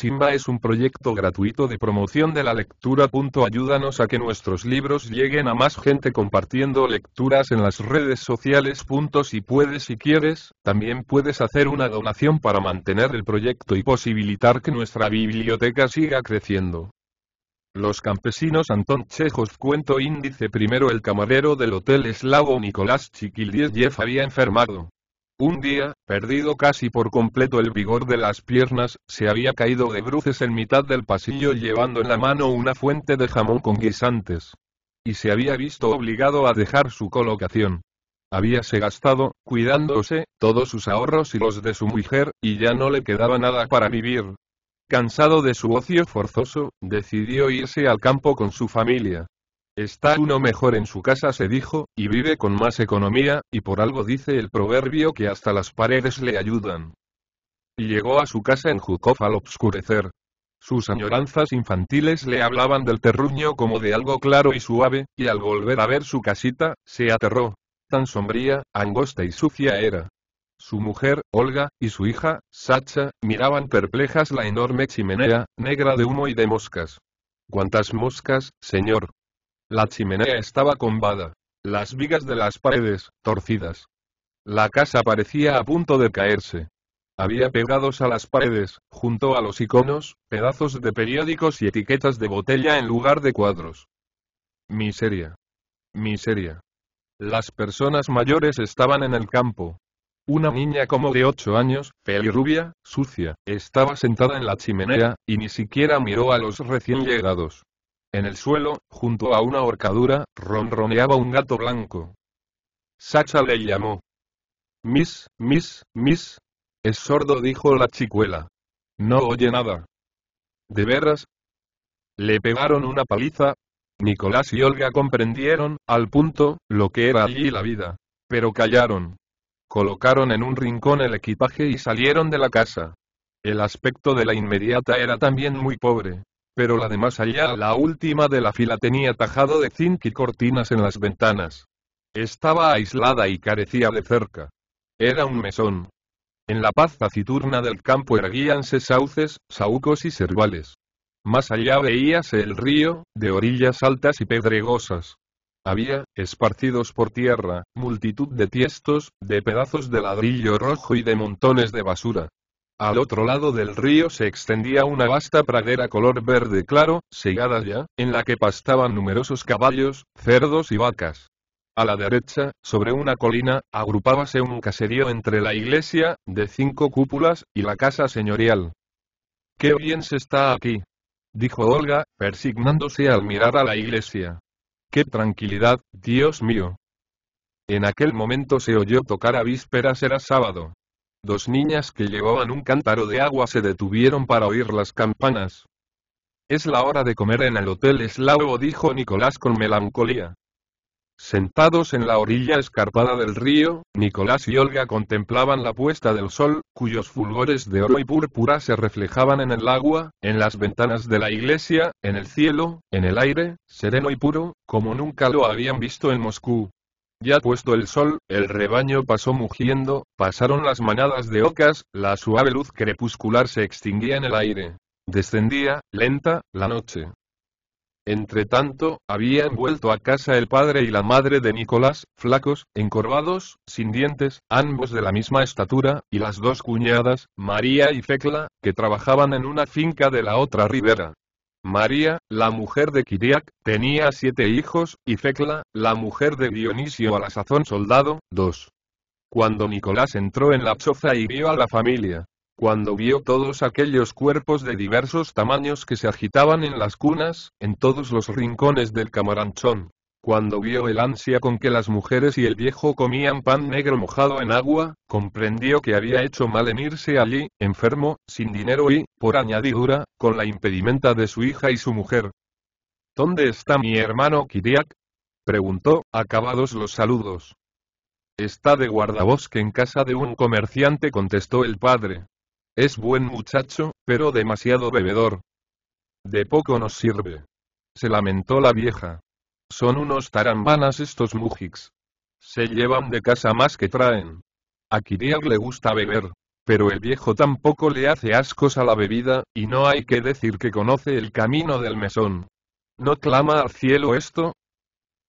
Simba es un proyecto gratuito de promoción de la lectura. Ayúdanos a que nuestros libros lleguen a más gente compartiendo lecturas en las redes sociales. Si puedes y quieres, también puedes hacer una donación para mantener el proyecto y posibilitar que nuestra biblioteca siga creciendo. Los campesinos Anton Chejos cuento índice primero el camarero del hotel eslavo Nicolás Chiquildiev había enfermado. Un día, perdido casi por completo el vigor de las piernas, se había caído de bruces en mitad del pasillo llevando en la mano una fuente de jamón con guisantes. Y se había visto obligado a dejar su colocación. Habíase gastado, cuidándose, todos sus ahorros y los de su mujer, y ya no le quedaba nada para vivir. Cansado de su ocio forzoso, decidió irse al campo con su familia. Está uno mejor en su casa se dijo, y vive con más economía, y por algo dice el proverbio que hasta las paredes le ayudan. Y llegó a su casa en Jukov al obscurecer. Sus añoranzas infantiles le hablaban del terruño como de algo claro y suave, y al volver a ver su casita, se aterró. Tan sombría, angosta y sucia era. Su mujer, Olga, y su hija, Sacha, miraban perplejas la enorme chimenea, negra de humo y de moscas. ¿Cuántas moscas, señor? La chimenea estaba combada. Las vigas de las paredes, torcidas. La casa parecía a punto de caerse. Había pegados a las paredes, junto a los iconos, pedazos de periódicos y etiquetas de botella en lugar de cuadros. Miseria. Miseria. Las personas mayores estaban en el campo. Una niña como de ocho años, pelirrubia, sucia, estaba sentada en la chimenea, y ni siquiera miró a los recién llegados. En el suelo, junto a una horcadura, ronroneaba un gato blanco. Sacha le llamó. Miss, Miss, Miss. Es sordo, dijo la chicuela. No oye nada. ¿De veras? Le pegaron una paliza. Nicolás y Olga comprendieron, al punto, lo que era allí la vida. Pero callaron. Colocaron en un rincón el equipaje y salieron de la casa. El aspecto de la inmediata era también muy pobre pero la de más allá, la última de la fila tenía tajado de zinc y cortinas en las ventanas. Estaba aislada y carecía de cerca. Era un mesón. En la paz taciturna del campo erguíanse sauces, saúcos y servales. Más allá veíase el río, de orillas altas y pedregosas. Había, esparcidos por tierra, multitud de tiestos, de pedazos de ladrillo rojo y de montones de basura. Al otro lado del río se extendía una vasta pradera color verde claro, segada ya, en la que pastaban numerosos caballos, cerdos y vacas. A la derecha, sobre una colina, agrupábase un caserío entre la iglesia, de cinco cúpulas, y la casa señorial. ¡Qué bien se está aquí! dijo Olga, persignándose al mirar a la iglesia. ¡Qué tranquilidad, Dios mío! En aquel momento se oyó tocar a vísperas era sábado. Dos niñas que llevaban un cántaro de agua se detuvieron para oír las campanas. Es la hora de comer en el hotel eslavo, dijo Nicolás con melancolía. Sentados en la orilla escarpada del río, Nicolás y Olga contemplaban la puesta del sol, cuyos fulgores de oro y púrpura se reflejaban en el agua, en las ventanas de la iglesia, en el cielo, en el aire, sereno y puro, como nunca lo habían visto en Moscú. Ya puesto el sol, el rebaño pasó mugiendo, pasaron las manadas de ocas, la suave luz crepuscular se extinguía en el aire. Descendía, lenta, la noche. Entretanto, habían vuelto a casa el padre y la madre de Nicolás, flacos, encorvados, sin dientes, ambos de la misma estatura, y las dos cuñadas, María y Fecla, que trabajaban en una finca de la otra ribera. María, la mujer de Kiriak, tenía siete hijos, y Fecla, la mujer de Dionisio a la sazón soldado, dos. Cuando Nicolás entró en la choza y vio a la familia, cuando vio todos aquellos cuerpos de diversos tamaños que se agitaban en las cunas, en todos los rincones del camaranchón, cuando vio el ansia con que las mujeres y el viejo comían pan negro mojado en agua, comprendió que había hecho mal en irse allí, enfermo, sin dinero y, por añadidura, con la impedimenta de su hija y su mujer. ¿Dónde está mi hermano Kiriak? preguntó, acabados los saludos. Está de guardabosque en casa de un comerciante, contestó el padre. Es buen muchacho, pero demasiado bebedor. De poco nos sirve. Se lamentó la vieja. Son unos tarambanas estos mujiks. Se llevan de casa más que traen. A Kiriak le gusta beber. Pero el viejo tampoco le hace ascos a la bebida, y no hay que decir que conoce el camino del mesón. ¿No clama al cielo esto?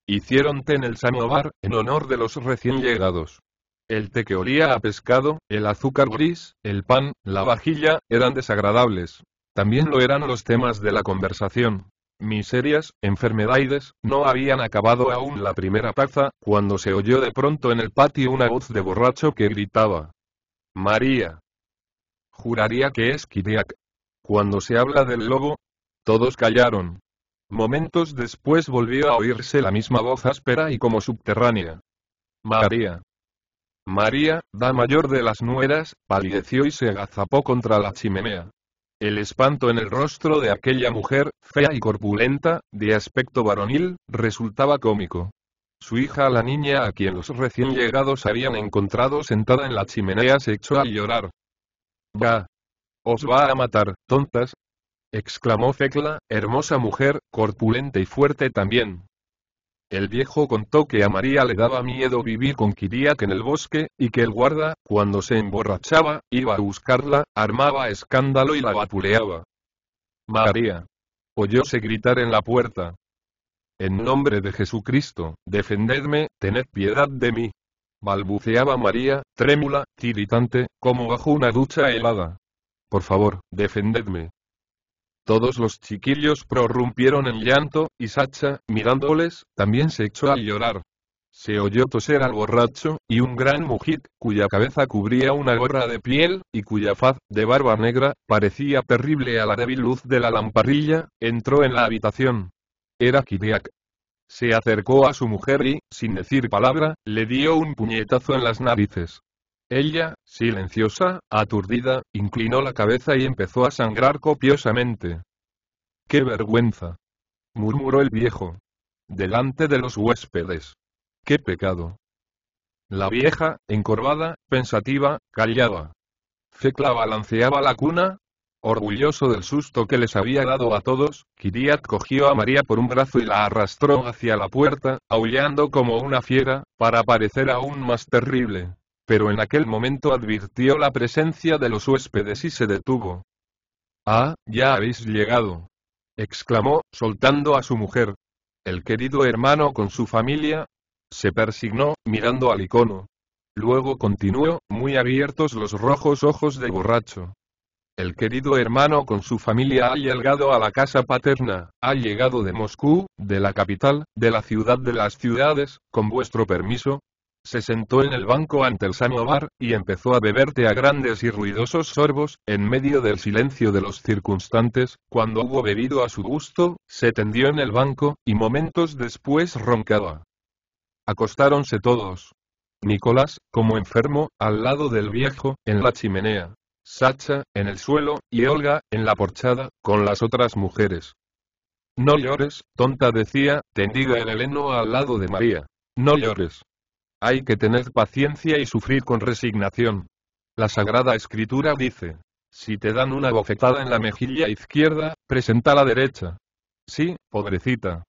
Hicieron té en el samovar, en honor de los recién llegados. El té que olía a pescado, el azúcar gris, el pan, la vajilla, eran desagradables. También lo eran los temas de la conversación miserias, enfermedades, no habían acabado aún la primera taza, cuando se oyó de pronto en el patio una voz de borracho que gritaba. María. Juraría que es Kiriak. Cuando se habla del lobo, todos callaron. Momentos después volvió a oírse la misma voz áspera y como subterránea. María. María, da mayor de las nueras, palideció y se agazapó contra la chimenea. El espanto en el rostro de aquella mujer, fea y corpulenta, de aspecto varonil, resultaba cómico. Su hija, la niña a quien los recién llegados habían encontrado sentada en la chimenea, se echó a llorar. Va. Os va a matar, tontas. exclamó Fecla, hermosa mujer, corpulenta y fuerte también, el viejo contó que a María le daba miedo vivir con Kiriak en el bosque, y que el guarda, cuando se emborrachaba, iba a buscarla, armaba escándalo y la vapuleaba. María. Oyóse gritar en la puerta. En nombre de Jesucristo, defendedme, tened piedad de mí. Balbuceaba María, trémula, tiritante, como bajo una ducha helada. Por favor, defendedme. Todos los chiquillos prorrumpieron en llanto, y Sacha, mirándoles, también se echó a llorar. Se oyó toser al borracho, y un gran mujit, cuya cabeza cubría una gorra de piel, y cuya faz, de barba negra, parecía terrible a la débil luz de la lamparilla, entró en la habitación. Era Kidiak. Se acercó a su mujer y, sin decir palabra, le dio un puñetazo en las narices. Ella, Silenciosa, aturdida, inclinó la cabeza y empezó a sangrar copiosamente. ¡Qué vergüenza! murmuró el viejo. Delante de los huéspedes. ¡Qué pecado! La vieja, encorvada, pensativa, callaba. Fecla balanceaba la cuna. Orgulloso del susto que les había dado a todos, Kiriat cogió a María por un brazo y la arrastró hacia la puerta, aullando como una fiera, para parecer aún más terrible pero en aquel momento advirtió la presencia de los huéspedes y se detuvo. Ah, ya habéis llegado. exclamó, soltando a su mujer. El querido hermano con su familia. Se persignó, mirando al icono. Luego continuó, muy abiertos los rojos ojos de borracho. El querido hermano con su familia ha llegado a la casa paterna, ha llegado de Moscú, de la capital, de la ciudad de las ciudades, con vuestro permiso, se sentó en el banco ante el samovar, y empezó a beberte a grandes y ruidosos sorbos, en medio del silencio de los circunstantes, cuando hubo bebido a su gusto, se tendió en el banco, y momentos después roncaba. Acostáronse todos. Nicolás, como enfermo, al lado del viejo, en la chimenea. Sacha, en el suelo, y Olga, en la porchada, con las otras mujeres. No llores, tonta decía, tendida el heno al lado de María. No llores. Hay que tener paciencia y sufrir con resignación. La Sagrada Escritura dice, si te dan una bofetada en la mejilla izquierda, presenta la derecha. Sí, pobrecita.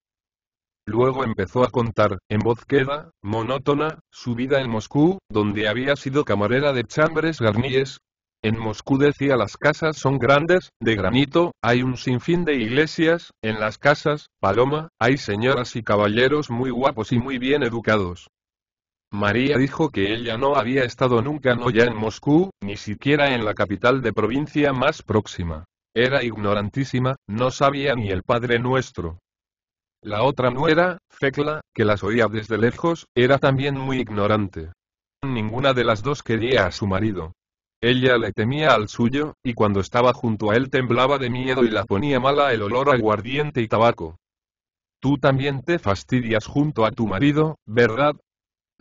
Luego empezó a contar, en voz queda, monótona, su vida en Moscú, donde había sido camarera de Chambres garníes. En Moscú decía las casas son grandes, de granito, hay un sinfín de iglesias, en las casas, Paloma, hay señoras y caballeros muy guapos y muy bien educados. María dijo que ella no había estado nunca no ya en Moscú, ni siquiera en la capital de provincia más próxima. Era ignorantísima, no sabía ni el Padre Nuestro. La otra nuera, Fecla, que las oía desde lejos, era también muy ignorante. Ninguna de las dos quería a su marido. Ella le temía al suyo, y cuando estaba junto a él temblaba de miedo y la ponía mala el olor aguardiente y tabaco. Tú también te fastidias junto a tu marido, ¿verdad,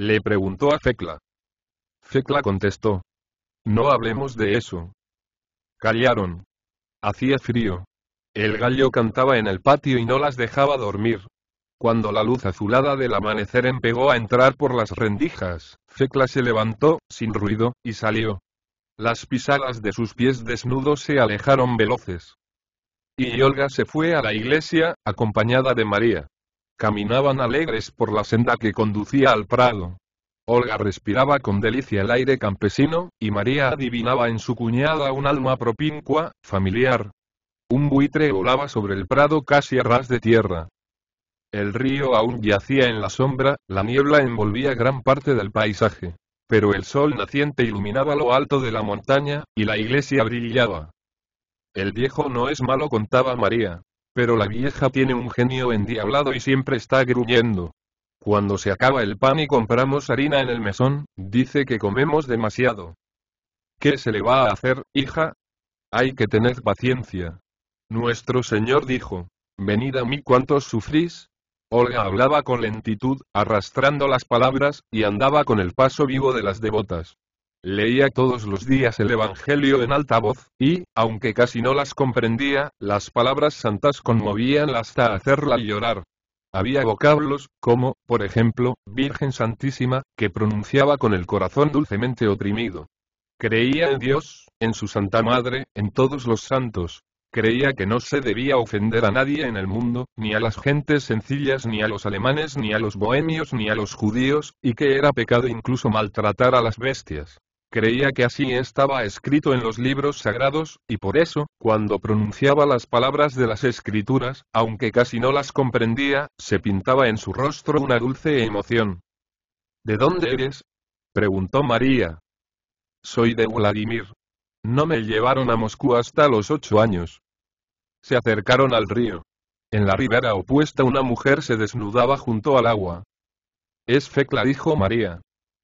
le preguntó a Fecla. Fecla contestó. No hablemos de eso. Callaron. Hacía frío. El gallo cantaba en el patio y no las dejaba dormir. Cuando la luz azulada del amanecer empegó a entrar por las rendijas, Fecla se levantó, sin ruido, y salió. Las pisadas de sus pies desnudos se alejaron veloces. Y Olga se fue a la iglesia, acompañada de María. Caminaban alegres por la senda que conducía al prado. Olga respiraba con delicia el aire campesino, y María adivinaba en su cuñada un alma propincua, familiar. Un buitre volaba sobre el prado casi a ras de tierra. El río aún yacía en la sombra, la niebla envolvía gran parte del paisaje. Pero el sol naciente iluminaba lo alto de la montaña, y la iglesia brillaba. El viejo no es malo contaba María. Pero la vieja tiene un genio endiablado y siempre está gruñendo. Cuando se acaba el pan y compramos harina en el mesón, dice que comemos demasiado. ¿Qué se le va a hacer, hija? Hay que tener paciencia. Nuestro Señor dijo, Venid a mí ¿cuántos sufrís. Olga hablaba con lentitud, arrastrando las palabras, y andaba con el paso vivo de las devotas. Leía todos los días el Evangelio en alta voz, y, aunque casi no las comprendía, las palabras santas conmovían hasta hacerla llorar. Había vocablos, como, por ejemplo, Virgen Santísima, que pronunciaba con el corazón dulcemente oprimido. Creía en Dios, en su Santa Madre, en todos los santos. Creía que no se debía ofender a nadie en el mundo, ni a las gentes sencillas, ni a los alemanes, ni a los bohemios, ni a los judíos, y que era pecado incluso maltratar a las bestias. Creía que así estaba escrito en los libros sagrados, y por eso, cuando pronunciaba las palabras de las escrituras, aunque casi no las comprendía, se pintaba en su rostro una dulce emoción. ¿De dónde eres? preguntó María. Soy de Vladimir. No me llevaron a Moscú hasta los ocho años. Se acercaron al río. En la ribera opuesta una mujer se desnudaba junto al agua. Es Fecla, dijo María.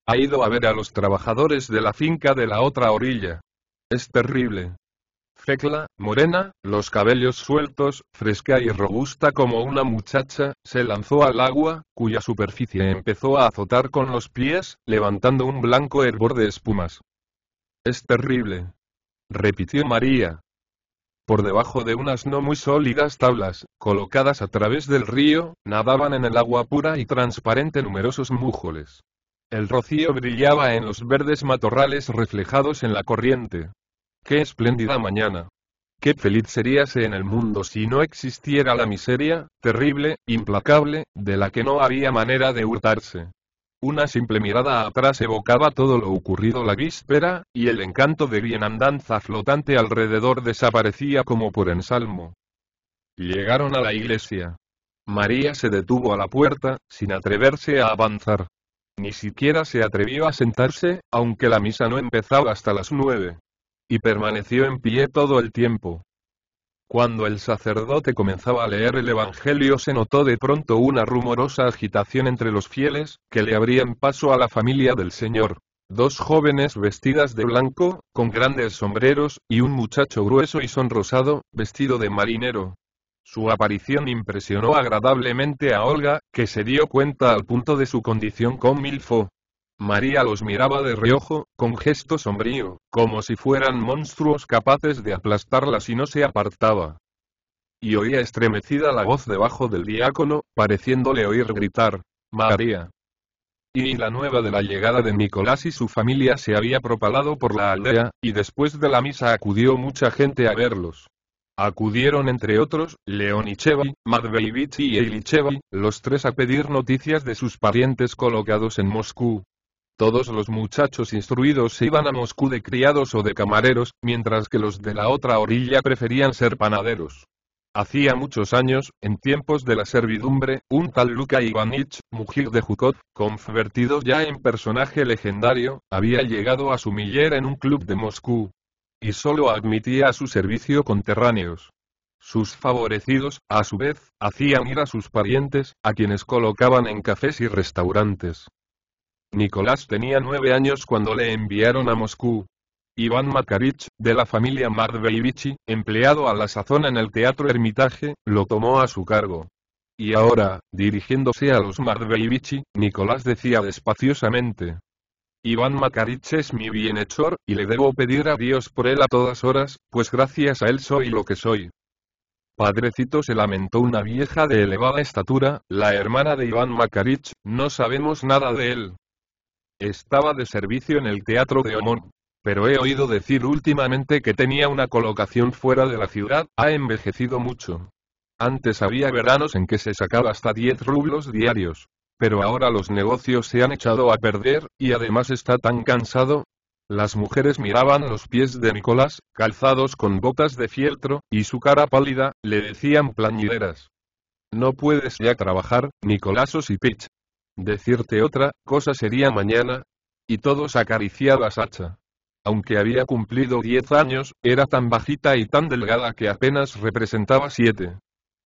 Ha ido a ver a los trabajadores de la finca de la otra orilla. Es terrible. Fecla, morena, los cabellos sueltos, fresca y robusta como una muchacha, se lanzó al agua, cuya superficie empezó a azotar con los pies, levantando un blanco hervor de espumas. Es terrible. Repitió María. Por debajo de unas no muy sólidas tablas, colocadas a través del río, nadaban en el agua pura y transparente numerosos mújoles. El rocío brillaba en los verdes matorrales reflejados en la corriente. ¡Qué espléndida mañana! ¡Qué feliz seríase en el mundo si no existiera la miseria, terrible, implacable, de la que no había manera de hurtarse! Una simple mirada atrás evocaba todo lo ocurrido la víspera, y el encanto de bienandanza flotante alrededor desaparecía como por ensalmo. Llegaron a la iglesia. María se detuvo a la puerta, sin atreverse a avanzar. Ni siquiera se atrevió a sentarse, aunque la misa no empezaba hasta las nueve. Y permaneció en pie todo el tiempo. Cuando el sacerdote comenzaba a leer el Evangelio se notó de pronto una rumorosa agitación entre los fieles, que le abrían paso a la familia del Señor. Dos jóvenes vestidas de blanco, con grandes sombreros, y un muchacho grueso y sonrosado, vestido de marinero, su aparición impresionó agradablemente a Olga, que se dio cuenta al punto de su condición con Milfo. María los miraba de reojo, con gesto sombrío, como si fueran monstruos capaces de aplastarla si no se apartaba. Y oía estremecida la voz debajo del diácono, pareciéndole oír gritar, María. Y la nueva de la llegada de Nicolás y su familia se había propalado por la aldea, y después de la misa acudió mucha gente a verlos. Acudieron entre otros, Leonichevay, Madveivich y Eilichevay, los tres a pedir noticias de sus parientes colocados en Moscú. Todos los muchachos instruidos iban a Moscú de criados o de camareros, mientras que los de la otra orilla preferían ser panaderos. Hacía muchos años, en tiempos de la servidumbre, un tal Luka Ivanich, mujer de Jukot, convertido ya en personaje legendario, había llegado a su sumiller en un club de Moscú y solo admitía a su servicio conterráneos. Sus favorecidos, a su vez, hacían ir a sus parientes, a quienes colocaban en cafés y restaurantes. Nicolás tenía nueve años cuando le enviaron a Moscú. Iván Makarich, de la familia Mardveivichi, empleado a la sazón en el Teatro Hermitage, lo tomó a su cargo. Y ahora, dirigiéndose a los Mardveivichi, Nicolás decía despaciosamente, Iván Makarich es mi bienhechor, y le debo pedir a Dios por él a todas horas, pues gracias a él soy lo que soy. Padrecito se lamentó una vieja de elevada estatura, la hermana de Iván Makarich, no sabemos nada de él. Estaba de servicio en el teatro de Omón. Pero he oído decir últimamente que tenía una colocación fuera de la ciudad, ha envejecido mucho. Antes había veranos en que se sacaba hasta 10 rublos diarios. Pero ahora los negocios se han echado a perder, y además está tan cansado. Las mujeres miraban los pies de Nicolás, calzados con botas de fieltro, y su cara pálida, le decían plañideras. No puedes ya trabajar, Nicolás pitch. Decirte otra cosa sería mañana. Y todos acariciaba a Sacha. Aunque había cumplido diez años, era tan bajita y tan delgada que apenas representaba siete.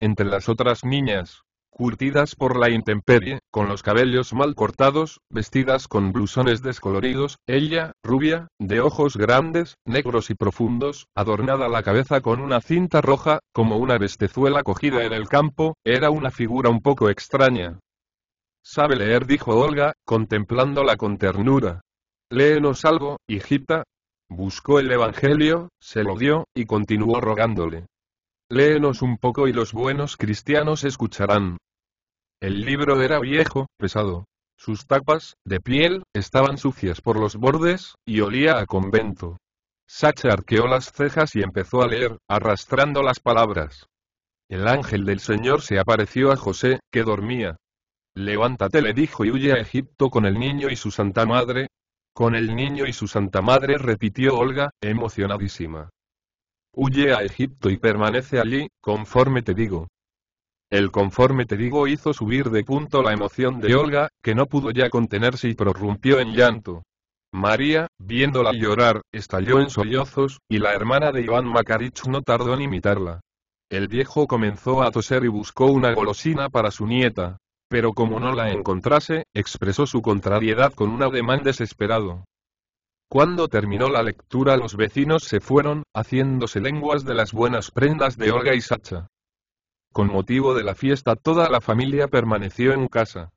Entre las otras niñas, curtidas por la intemperie, con los cabellos mal cortados, vestidas con blusones descoloridos, ella, rubia, de ojos grandes, negros y profundos, adornada la cabeza con una cinta roja, como una bestezuela cogida en el campo, era una figura un poco extraña. Sabe leer, dijo Olga, contemplándola con ternura. Léenos algo, hijita. Buscó el Evangelio, se lo dio, y continuó rogándole. Léenos un poco y los buenos cristianos escucharán, el libro era viejo, pesado. Sus tapas, de piel, estaban sucias por los bordes, y olía a convento. Sacha arqueó las cejas y empezó a leer, arrastrando las palabras. El ángel del Señor se apareció a José, que dormía. Levántate le dijo y huye a Egipto con el niño y su santa madre. Con el niño y su santa madre repitió Olga, emocionadísima. Huye a Egipto y permanece allí, conforme te digo. El conforme te digo hizo subir de punto la emoción de Olga, que no pudo ya contenerse y prorrumpió en llanto. María, viéndola llorar, estalló en sollozos, y la hermana de Iván Makarich no tardó en imitarla. El viejo comenzó a toser y buscó una golosina para su nieta. Pero como no la encontrase, expresó su contrariedad con un ademán desesperado. Cuando terminó la lectura los vecinos se fueron, haciéndose lenguas de las buenas prendas de Olga y Sacha. Con motivo de la fiesta toda la familia permaneció en casa.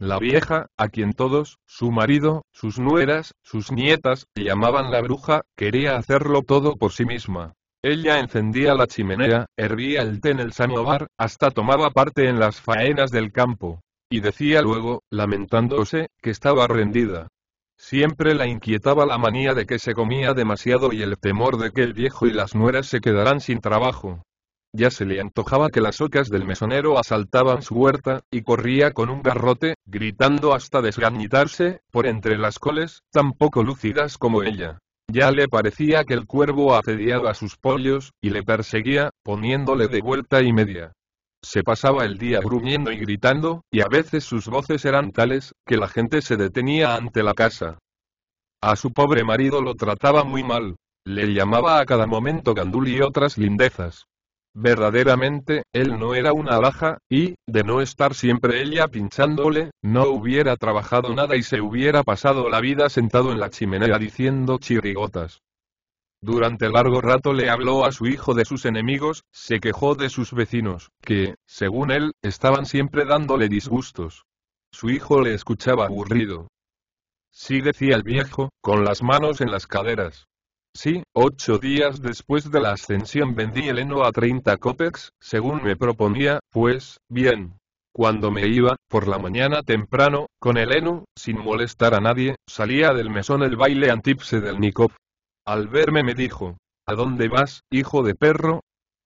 La vieja, a quien todos, su marido, sus nueras, sus nietas, llamaban la bruja, quería hacerlo todo por sí misma. Ella encendía la chimenea, hervía el té en el samovar, hasta tomaba parte en las faenas del campo. Y decía luego, lamentándose, que estaba rendida. Siempre la inquietaba la manía de que se comía demasiado y el temor de que el viejo y las nueras se quedaran sin trabajo. Ya se le antojaba que las ocas del mesonero asaltaban su huerta, y corría con un garrote, gritando hasta desgañitarse, por entre las coles, tan poco lúcidas como ella. Ya le parecía que el cuervo a sus pollos, y le perseguía, poniéndole de vuelta y media. Se pasaba el día gruñendo y gritando, y a veces sus voces eran tales, que la gente se detenía ante la casa. A su pobre marido lo trataba muy mal. Le llamaba a cada momento gandul y otras lindezas. Verdaderamente, él no era una alhaja, y, de no estar siempre ella pinchándole, no hubiera trabajado nada y se hubiera pasado la vida sentado en la chimenea diciendo chirigotas. Durante largo rato le habló a su hijo de sus enemigos, se quejó de sus vecinos, que, según él, estaban siempre dándole disgustos. Su hijo le escuchaba aburrido. Sí decía el viejo, con las manos en las caderas. Sí, ocho días después de la ascensión vendí el heno a 30 copex, según me proponía, pues, bien. Cuando me iba, por la mañana temprano, con el heno, sin molestar a nadie, salía del mesón el baile antipse del Nikov. Al verme me dijo, ¿A dónde vas, hijo de perro?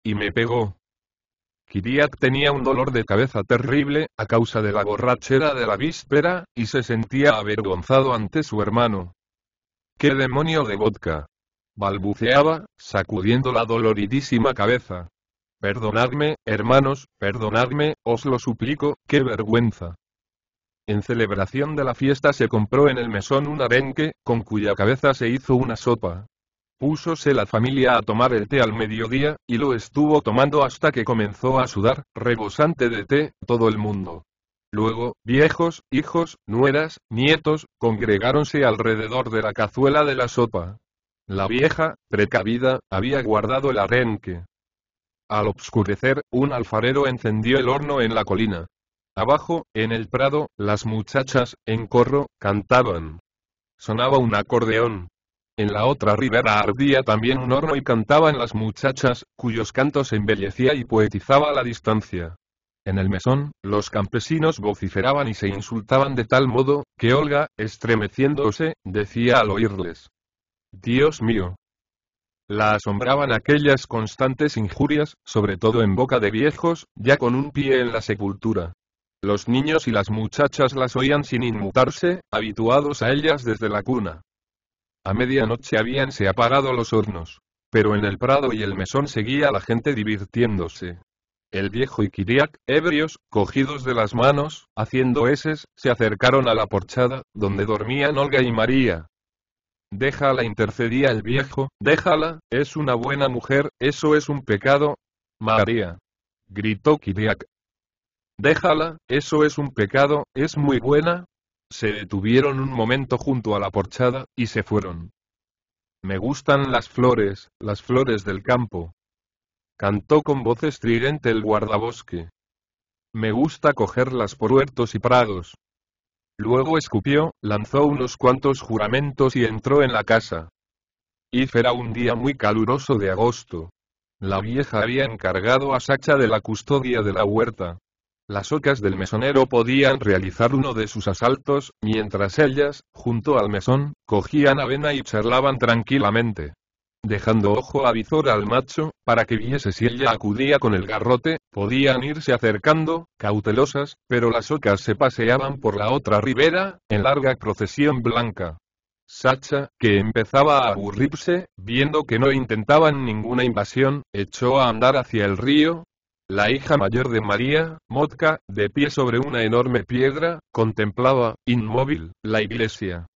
Y me pegó. Kiriak tenía un dolor de cabeza terrible, a causa de la borrachera de la víspera, y se sentía avergonzado ante su hermano. ¿Qué demonio de vodka? balbuceaba, sacudiendo la doloridísima cabeza. Perdonadme, hermanos, perdonadme, os lo suplico, qué vergüenza. En celebración de la fiesta se compró en el mesón un arenque, con cuya cabeza se hizo una sopa. Púsose la familia a tomar el té al mediodía, y lo estuvo tomando hasta que comenzó a sudar, rebosante de té, todo el mundo. Luego, viejos, hijos, nueras, nietos, congregáronse alrededor de la cazuela de la sopa. La vieja, precavida, había guardado el arenque. Al oscurecer, un alfarero encendió el horno en la colina. Abajo, en el prado, las muchachas, en corro, cantaban. Sonaba un acordeón. En la otra ribera ardía también un horno y cantaban las muchachas, cuyos cantos embellecía y poetizaba la distancia. En el mesón, los campesinos vociferaban y se insultaban de tal modo, que Olga, estremeciéndose, decía al oírles. Dios mío. La asombraban aquellas constantes injurias, sobre todo en boca de viejos, ya con un pie en la sepultura. Los niños y las muchachas las oían sin inmutarse, habituados a ellas desde la cuna. A medianoche habíanse apagado los hornos. Pero en el prado y el mesón seguía la gente divirtiéndose. El viejo y Kiriak, ebrios, cogidos de las manos, haciendo eses, se acercaron a la porchada, donde dormían Olga y María. Déjala intercedía el viejo, déjala, es una buena mujer, eso es un pecado. María. Gritó Kiriak. Déjala, eso es un pecado, es muy buena. Se detuvieron un momento junto a la porchada, y se fueron. Me gustan las flores, las flores del campo. Cantó con voz estridente el guardabosque. Me gusta cogerlas por huertos y prados. Luego escupió, lanzó unos cuantos juramentos y entró en la casa. Y era un día muy caluroso de agosto. La vieja había encargado a Sacha de la custodia de la huerta. Las ocas del mesonero podían realizar uno de sus asaltos, mientras ellas, junto al mesón, cogían avena y charlaban tranquilamente dejando ojo a visor al macho, para que viese si ella acudía con el garrote, podían irse acercando, cautelosas, pero las ocas se paseaban por la otra ribera, en larga procesión blanca. Sacha, que empezaba a aburrirse, viendo que no intentaban ninguna invasión, echó a andar hacia el río, la hija mayor de María, Motka, de pie sobre una enorme piedra, contemplaba, inmóvil, la iglesia.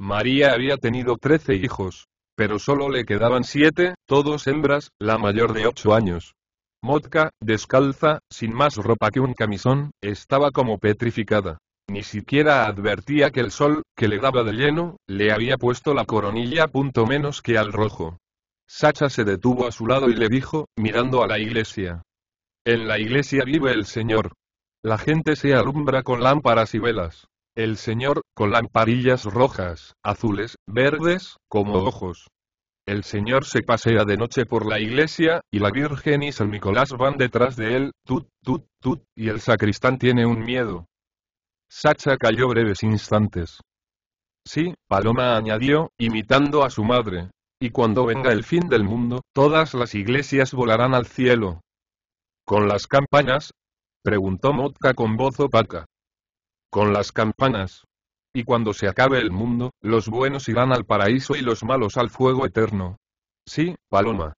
María había tenido trece hijos, pero solo le quedaban siete, todos hembras, la mayor de ocho años. Motka, descalza, sin más ropa que un camisón, estaba como petrificada. Ni siquiera advertía que el sol, que le daba de lleno, le había puesto la coronilla punto menos que al rojo. Sacha se detuvo a su lado y le dijo, mirando a la iglesia. En la iglesia vive el Señor. La gente se alumbra con lámparas y velas. El Señor, con lamparillas rojas, azules, verdes, como ojos. El Señor se pasea de noche por la iglesia, y la Virgen y San Nicolás van detrás de él, tut, tut, tut, y el sacristán tiene un miedo. Sacha cayó breves instantes. Sí, Paloma añadió, imitando a su madre. Y cuando venga el fin del mundo, todas las iglesias volarán al cielo. ¿Con las campanas? preguntó Motka con voz opaca. Con las campanas, y cuando se acabe el mundo, los buenos irán al paraíso y los malos al fuego eterno. Sí, Paloma.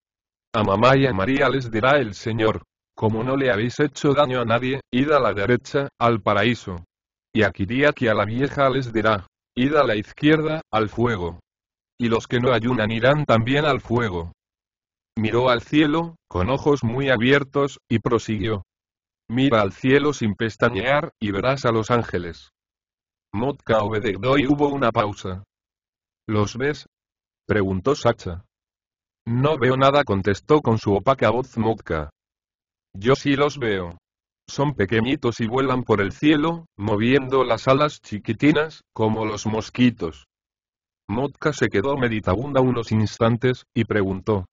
A mamá y a María les dirá el Señor. Como no le habéis hecho daño a nadie, id a la derecha, al paraíso. Y a que que a la vieja les dirá, id a la izquierda, al fuego. Y los que no ayunan irán también al fuego. Miró al cielo, con ojos muy abiertos, y prosiguió. Mira al cielo sin pestañear, y verás a los ángeles Motka obedeció y hubo una pausa. ¿Los ves? preguntó Sacha. No veo nada contestó con su opaca voz Motka. Yo sí los veo. Son pequeñitos y vuelan por el cielo, moviendo las alas chiquitinas, como los mosquitos. Motka se quedó meditabunda unos instantes, y preguntó.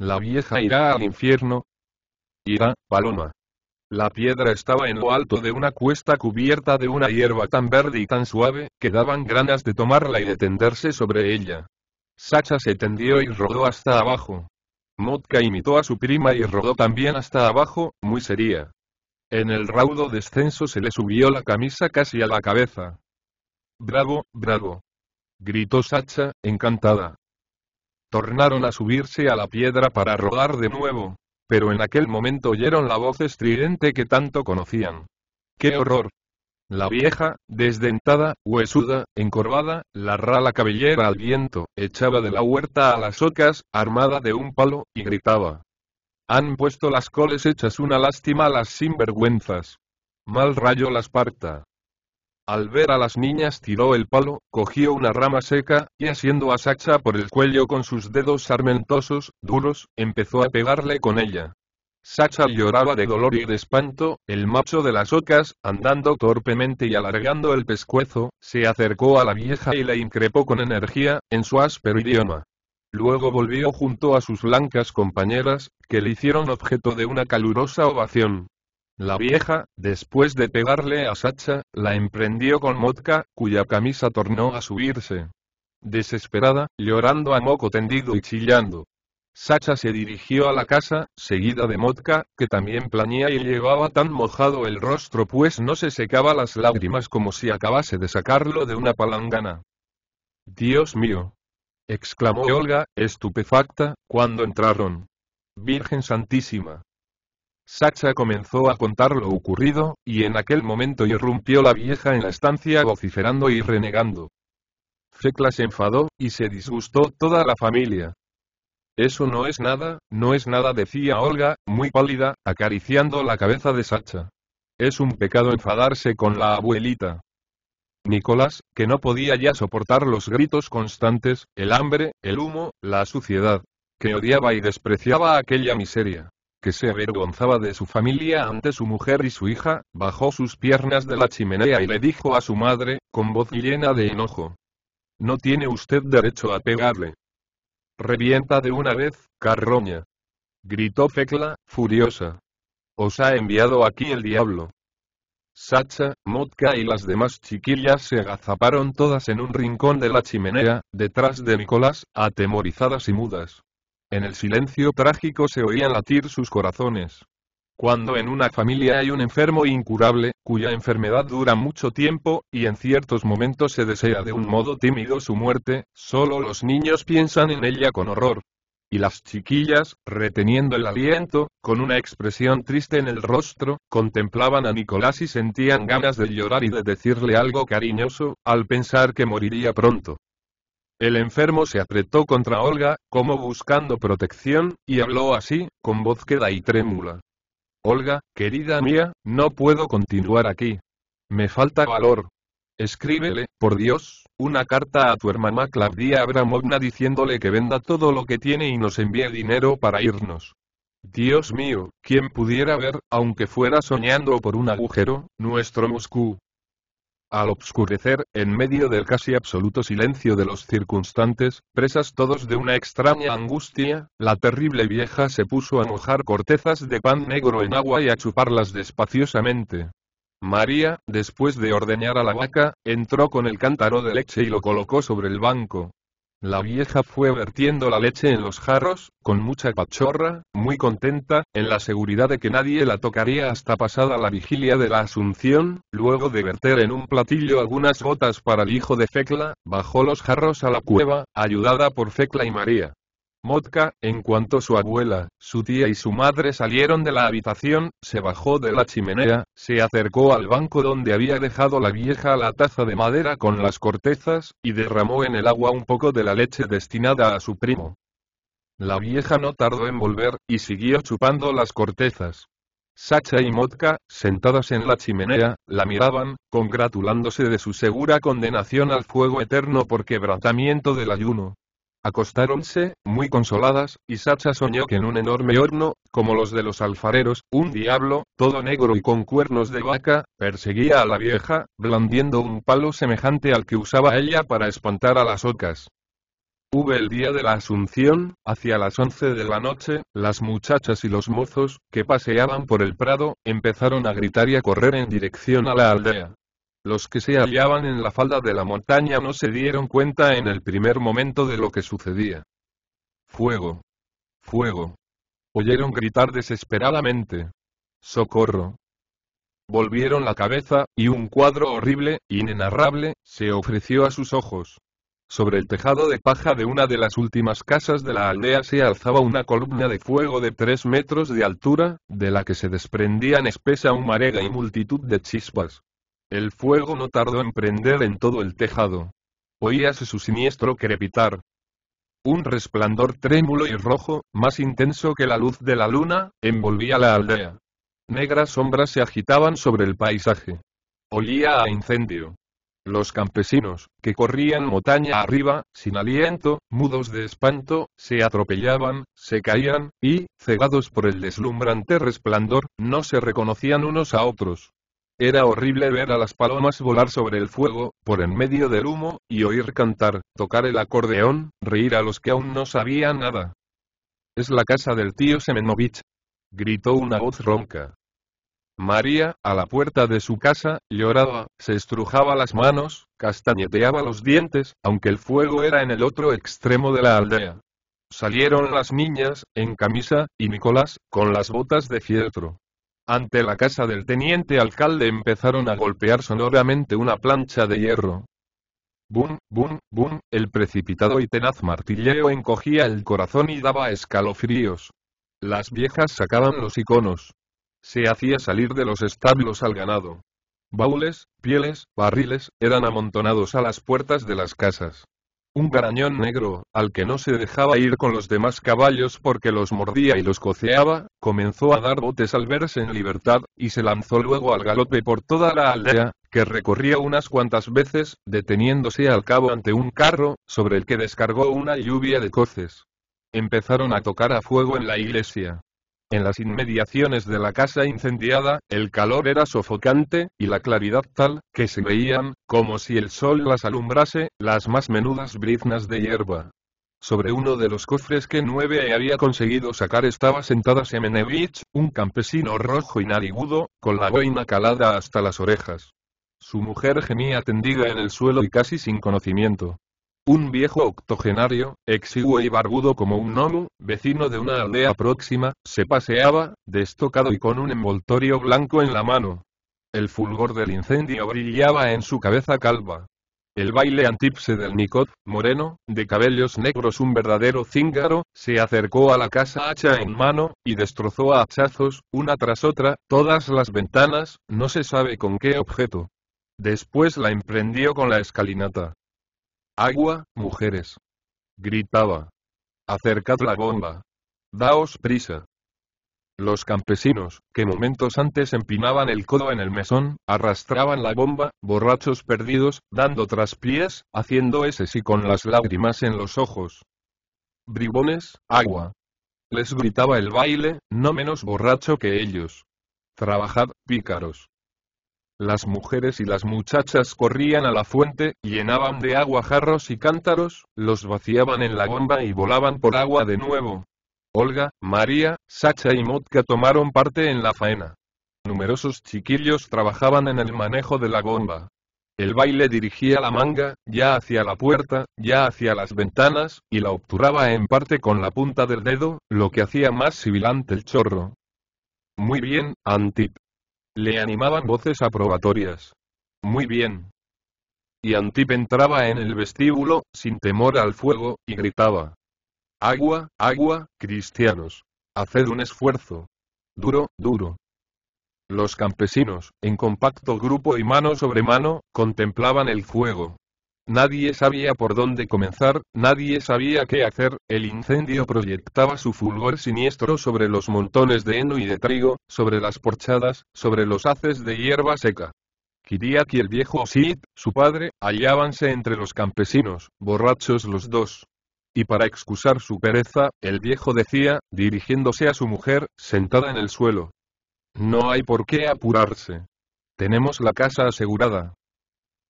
¿La vieja irá al infierno? Irá, Paloma. La piedra estaba en lo alto de una cuesta cubierta de una hierba tan verde y tan suave, que daban ganas de tomarla y de tenderse sobre ella. Sacha se tendió y rodó hasta abajo. Motka imitó a su prima y rodó también hasta abajo, muy seria. En el raudo descenso se le subió la camisa casi a la cabeza. ¡Bravo, bravo! gritó Sacha, encantada. Tornaron a subirse a la piedra para rodar de nuevo. Pero en aquel momento oyeron la voz estridente que tanto conocían. ¡Qué horror! La vieja, desdentada, huesuda, encorvada, la cabellera al viento, echaba de la huerta a las ocas, armada de un palo, y gritaba. Han puesto las coles hechas una lástima a las sinvergüenzas. Mal rayo las parta. Al ver a las niñas tiró el palo, cogió una rama seca, y asiendo a Sacha por el cuello con sus dedos sarmentosos, duros, empezó a pegarle con ella. Sacha lloraba de dolor y de espanto, el macho de las ocas, andando torpemente y alargando el pescuezo, se acercó a la vieja y la increpó con energía, en su áspero idioma. Luego volvió junto a sus blancas compañeras, que le hicieron objeto de una calurosa ovación. La vieja, después de pegarle a Sacha, la emprendió con Motka, cuya camisa tornó a subirse. Desesperada, llorando a moco tendido y chillando. Sacha se dirigió a la casa, seguida de Motka, que también planía y llevaba tan mojado el rostro pues no se secaba las lágrimas como si acabase de sacarlo de una palangana. Dios mío. exclamó Olga, estupefacta, cuando entraron. Virgen Santísima. Sacha comenzó a contar lo ocurrido, y en aquel momento irrumpió la vieja en la estancia vociferando y renegando. Fecla se enfadó, y se disgustó toda la familia. Eso no es nada, no es nada decía Olga, muy pálida, acariciando la cabeza de Sacha. Es un pecado enfadarse con la abuelita. Nicolás, que no podía ya soportar los gritos constantes, el hambre, el humo, la suciedad, que odiaba y despreciaba aquella miseria que se avergonzaba de su familia ante su mujer y su hija, bajó sus piernas de la chimenea y le dijo a su madre, con voz llena de enojo. No tiene usted derecho a pegarle. Revienta de una vez, carroña. Gritó Fecla, furiosa. Os ha enviado aquí el diablo. Sacha, Motka y las demás chiquillas se agazaparon todas en un rincón de la chimenea, detrás de Nicolás, atemorizadas y mudas. En el silencio trágico se oían latir sus corazones. Cuando en una familia hay un enfermo incurable, cuya enfermedad dura mucho tiempo, y en ciertos momentos se desea de un modo tímido su muerte, solo los niños piensan en ella con horror. Y las chiquillas, reteniendo el aliento, con una expresión triste en el rostro, contemplaban a Nicolás y sentían ganas de llorar y de decirle algo cariñoso, al pensar que moriría pronto. El enfermo se apretó contra Olga, como buscando protección, y habló así, con voz queda y trémula. Olga, querida mía, no puedo continuar aquí. Me falta valor. Escríbele, por Dios, una carta a tu hermana Claudia Abramovna diciéndole que venda todo lo que tiene y nos envíe dinero para irnos. Dios mío, ¿quién pudiera ver, aunque fuera soñando por un agujero, nuestro Moscú, al obscurecer, en medio del casi absoluto silencio de los circunstantes, presas todos de una extraña angustia, la terrible vieja se puso a mojar cortezas de pan negro en agua y a chuparlas despaciosamente. María, después de ordeñar a la vaca, entró con el cántaro de leche y lo colocó sobre el banco. La vieja fue vertiendo la leche en los jarros, con mucha pachorra, muy contenta, en la seguridad de que nadie la tocaría hasta pasada la vigilia de la Asunción, luego de verter en un platillo algunas gotas para el hijo de Fecla, bajó los jarros a la cueva, ayudada por Fecla y María. Motka, en cuanto su abuela, su tía y su madre salieron de la habitación, se bajó de la chimenea, se acercó al banco donde había dejado la vieja la taza de madera con las cortezas, y derramó en el agua un poco de la leche destinada a su primo. La vieja no tardó en volver, y siguió chupando las cortezas. Sacha y Motka, sentadas en la chimenea, la miraban, congratulándose de su segura condenación al fuego eterno por quebrantamiento del ayuno. Acostáronse, muy consoladas, y Sacha soñó que en un enorme horno, como los de los alfareros, un diablo, todo negro y con cuernos de vaca, perseguía a la vieja, blandiendo un palo semejante al que usaba ella para espantar a las ocas. Hube el día de la Asunción, hacia las once de la noche, las muchachas y los mozos, que paseaban por el prado, empezaron a gritar y a correr en dirección a la aldea. Los que se hallaban en la falda de la montaña no se dieron cuenta en el primer momento de lo que sucedía. Fuego. Fuego. Oyeron gritar desesperadamente. Socorro. Volvieron la cabeza, y un cuadro horrible, inenarrable, se ofreció a sus ojos. Sobre el tejado de paja de una de las últimas casas de la aldea se alzaba una columna de fuego de tres metros de altura, de la que se desprendían espesa humareda y multitud de chispas. El fuego no tardó en prender en todo el tejado. Oíase su siniestro crepitar. Un resplandor trémulo y rojo, más intenso que la luz de la luna, envolvía la aldea. Negras sombras se agitaban sobre el paisaje. Olía a incendio. Los campesinos, que corrían montaña arriba, sin aliento, mudos de espanto, se atropellaban, se caían, y, cegados por el deslumbrante resplandor, no se reconocían unos a otros. Era horrible ver a las palomas volar sobre el fuego, por en medio del humo, y oír cantar, tocar el acordeón, reír a los que aún no sabían nada. Es la casa del tío Semenovich. Gritó una voz ronca. María, a la puerta de su casa, lloraba, se estrujaba las manos, castañeteaba los dientes, aunque el fuego era en el otro extremo de la aldea. Salieron las niñas, en camisa, y Nicolás, con las botas de fieltro. Ante la casa del teniente alcalde empezaron a golpear sonoramente una plancha de hierro. Bum, bum, bum, el precipitado y tenaz martilleo encogía el corazón y daba escalofríos. Las viejas sacaban los iconos. Se hacía salir de los establos al ganado. Baúles, pieles, barriles, eran amontonados a las puertas de las casas un garañón negro, al que no se dejaba ir con los demás caballos porque los mordía y los coceaba, comenzó a dar botes al verse en libertad, y se lanzó luego al galope por toda la aldea, que recorría unas cuantas veces, deteniéndose al cabo ante un carro, sobre el que descargó una lluvia de coces. Empezaron a tocar a fuego en la iglesia. En las inmediaciones de la casa incendiada, el calor era sofocante, y la claridad tal, que se veían, como si el sol las alumbrase, las más menudas briznas de hierba. Sobre uno de los cofres que Nueve había conseguido sacar estaba sentada Semenevich, un campesino rojo y narigudo, con la boina calada hasta las orejas. Su mujer gemía tendida en el suelo y casi sin conocimiento. Un viejo octogenario, exiguo y barbudo como un gnomo, vecino de una aldea próxima, se paseaba, destocado y con un envoltorio blanco en la mano. El fulgor del incendio brillaba en su cabeza calva. El baile antipse del Nicot, moreno, de cabellos negros un verdadero cíngaro, se acercó a la casa hacha en mano, y destrozó a hachazos, una tras otra, todas las ventanas, no se sabe con qué objeto. Después la emprendió con la escalinata. Agua, mujeres. Gritaba. Acercad la bomba. Daos prisa. Los campesinos, que momentos antes empinaban el codo en el mesón, arrastraban la bomba, borrachos perdidos, dando traspiés, haciendo ese y con las lágrimas en los ojos. Bribones, agua. Les gritaba el baile, no menos borracho que ellos. Trabajad, pícaros. Las mujeres y las muchachas corrían a la fuente, llenaban de agua jarros y cántaros, los vaciaban en la bomba y volaban por agua de nuevo. Olga, María, Sacha y Motka tomaron parte en la faena. Numerosos chiquillos trabajaban en el manejo de la bomba. El baile dirigía la manga, ya hacia la puerta, ya hacia las ventanas, y la obturaba en parte con la punta del dedo, lo que hacía más sibilante el chorro. Muy bien, Antip. Le animaban voces aprobatorias. Muy bien. Y Antip entraba en el vestíbulo, sin temor al fuego, y gritaba. Agua, agua, cristianos. Haced un esfuerzo. Duro, duro. Los campesinos, en compacto grupo y mano sobre mano, contemplaban el fuego. Nadie sabía por dónde comenzar, nadie sabía qué hacer, el incendio proyectaba su fulgor siniestro sobre los montones de heno y de trigo, sobre las porchadas, sobre los haces de hierba seca. Quería que el viejo Osid, su padre, hallábanse entre los campesinos, borrachos los dos. Y para excusar su pereza, el viejo decía, dirigiéndose a su mujer, sentada en el suelo. No hay por qué apurarse. Tenemos la casa asegurada,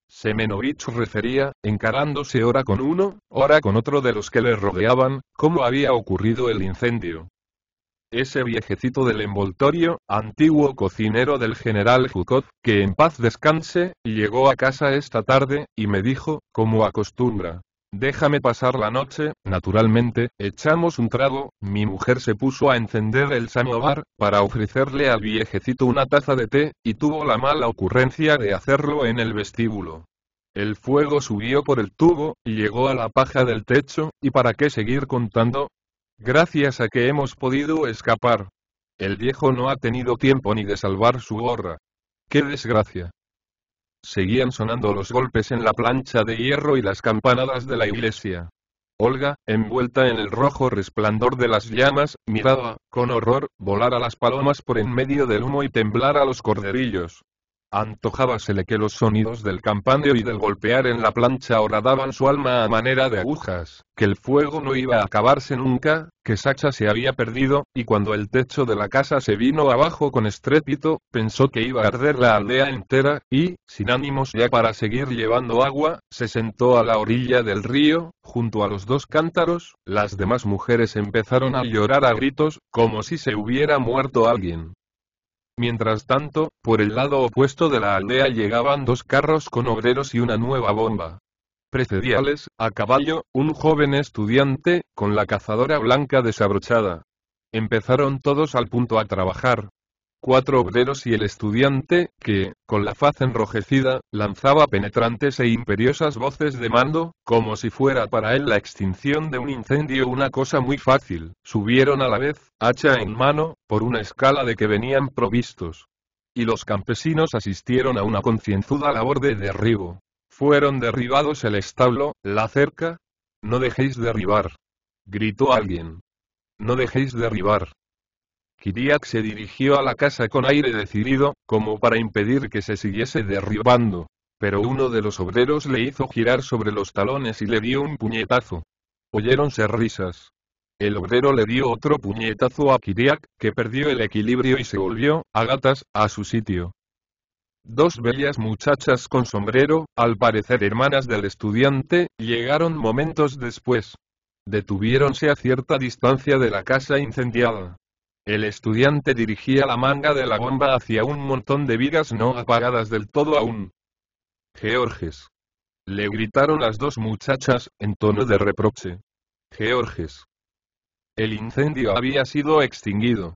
Semenovich refería, encarándose ora con uno, ora con otro de los que le rodeaban, cómo había ocurrido el incendio. Ese viejecito del envoltorio, antiguo cocinero del general Jukov, que en paz descanse, llegó a casa esta tarde, y me dijo, como acostumbra, Déjame pasar la noche, naturalmente, echamos un trago, mi mujer se puso a encender el samovar, para ofrecerle al viejecito una taza de té, y tuvo la mala ocurrencia de hacerlo en el vestíbulo. El fuego subió por el tubo, llegó a la paja del techo, y para qué seguir contando? Gracias a que hemos podido escapar. El viejo no ha tenido tiempo ni de salvar su gorra. ¡Qué desgracia! Seguían sonando los golpes en la plancha de hierro y las campanadas de la iglesia. Olga, envuelta en el rojo resplandor de las llamas, miraba, con horror, volar a las palomas por en medio del humo y temblar a los corderillos antojábasele que los sonidos del campaneo y del golpear en la plancha horadaban su alma a manera de agujas, que el fuego no iba a acabarse nunca, que Sacha se había perdido, y cuando el techo de la casa se vino abajo con estrépito, pensó que iba a arder la aldea entera, y, sin ánimos ya para seguir llevando agua, se sentó a la orilla del río, junto a los dos cántaros, las demás mujeres empezaron a llorar a gritos, como si se hubiera muerto alguien. Mientras tanto, por el lado opuesto de la aldea llegaban dos carros con obreros y una nueva bomba. Precedíales, a caballo, un joven estudiante, con la cazadora blanca desabrochada. Empezaron todos al punto a trabajar, cuatro obreros y el estudiante, que, con la faz enrojecida, lanzaba penetrantes e imperiosas voces de mando, como si fuera para él la extinción de un incendio una cosa muy fácil, subieron a la vez, hacha en mano, por una escala de que venían provistos. Y los campesinos asistieron a una concienzuda labor de derribo. Fueron derribados el establo, la cerca. No dejéis derribar. Gritó alguien. No dejéis derribar. Kiriak se dirigió a la casa con aire decidido, como para impedir que se siguiese derribando. Pero uno de los obreros le hizo girar sobre los talones y le dio un puñetazo. Oyéronse risas. El obrero le dio otro puñetazo a Kiriak, que perdió el equilibrio y se volvió, a gatas, a su sitio. Dos bellas muchachas con sombrero, al parecer hermanas del estudiante, llegaron momentos después. Detuviéronse a cierta distancia de la casa incendiada. El estudiante dirigía la manga de la bomba hacia un montón de vigas no apagadas del todo aún. Georges. Le gritaron las dos muchachas, en tono de reproche. Georges. El incendio había sido extinguido.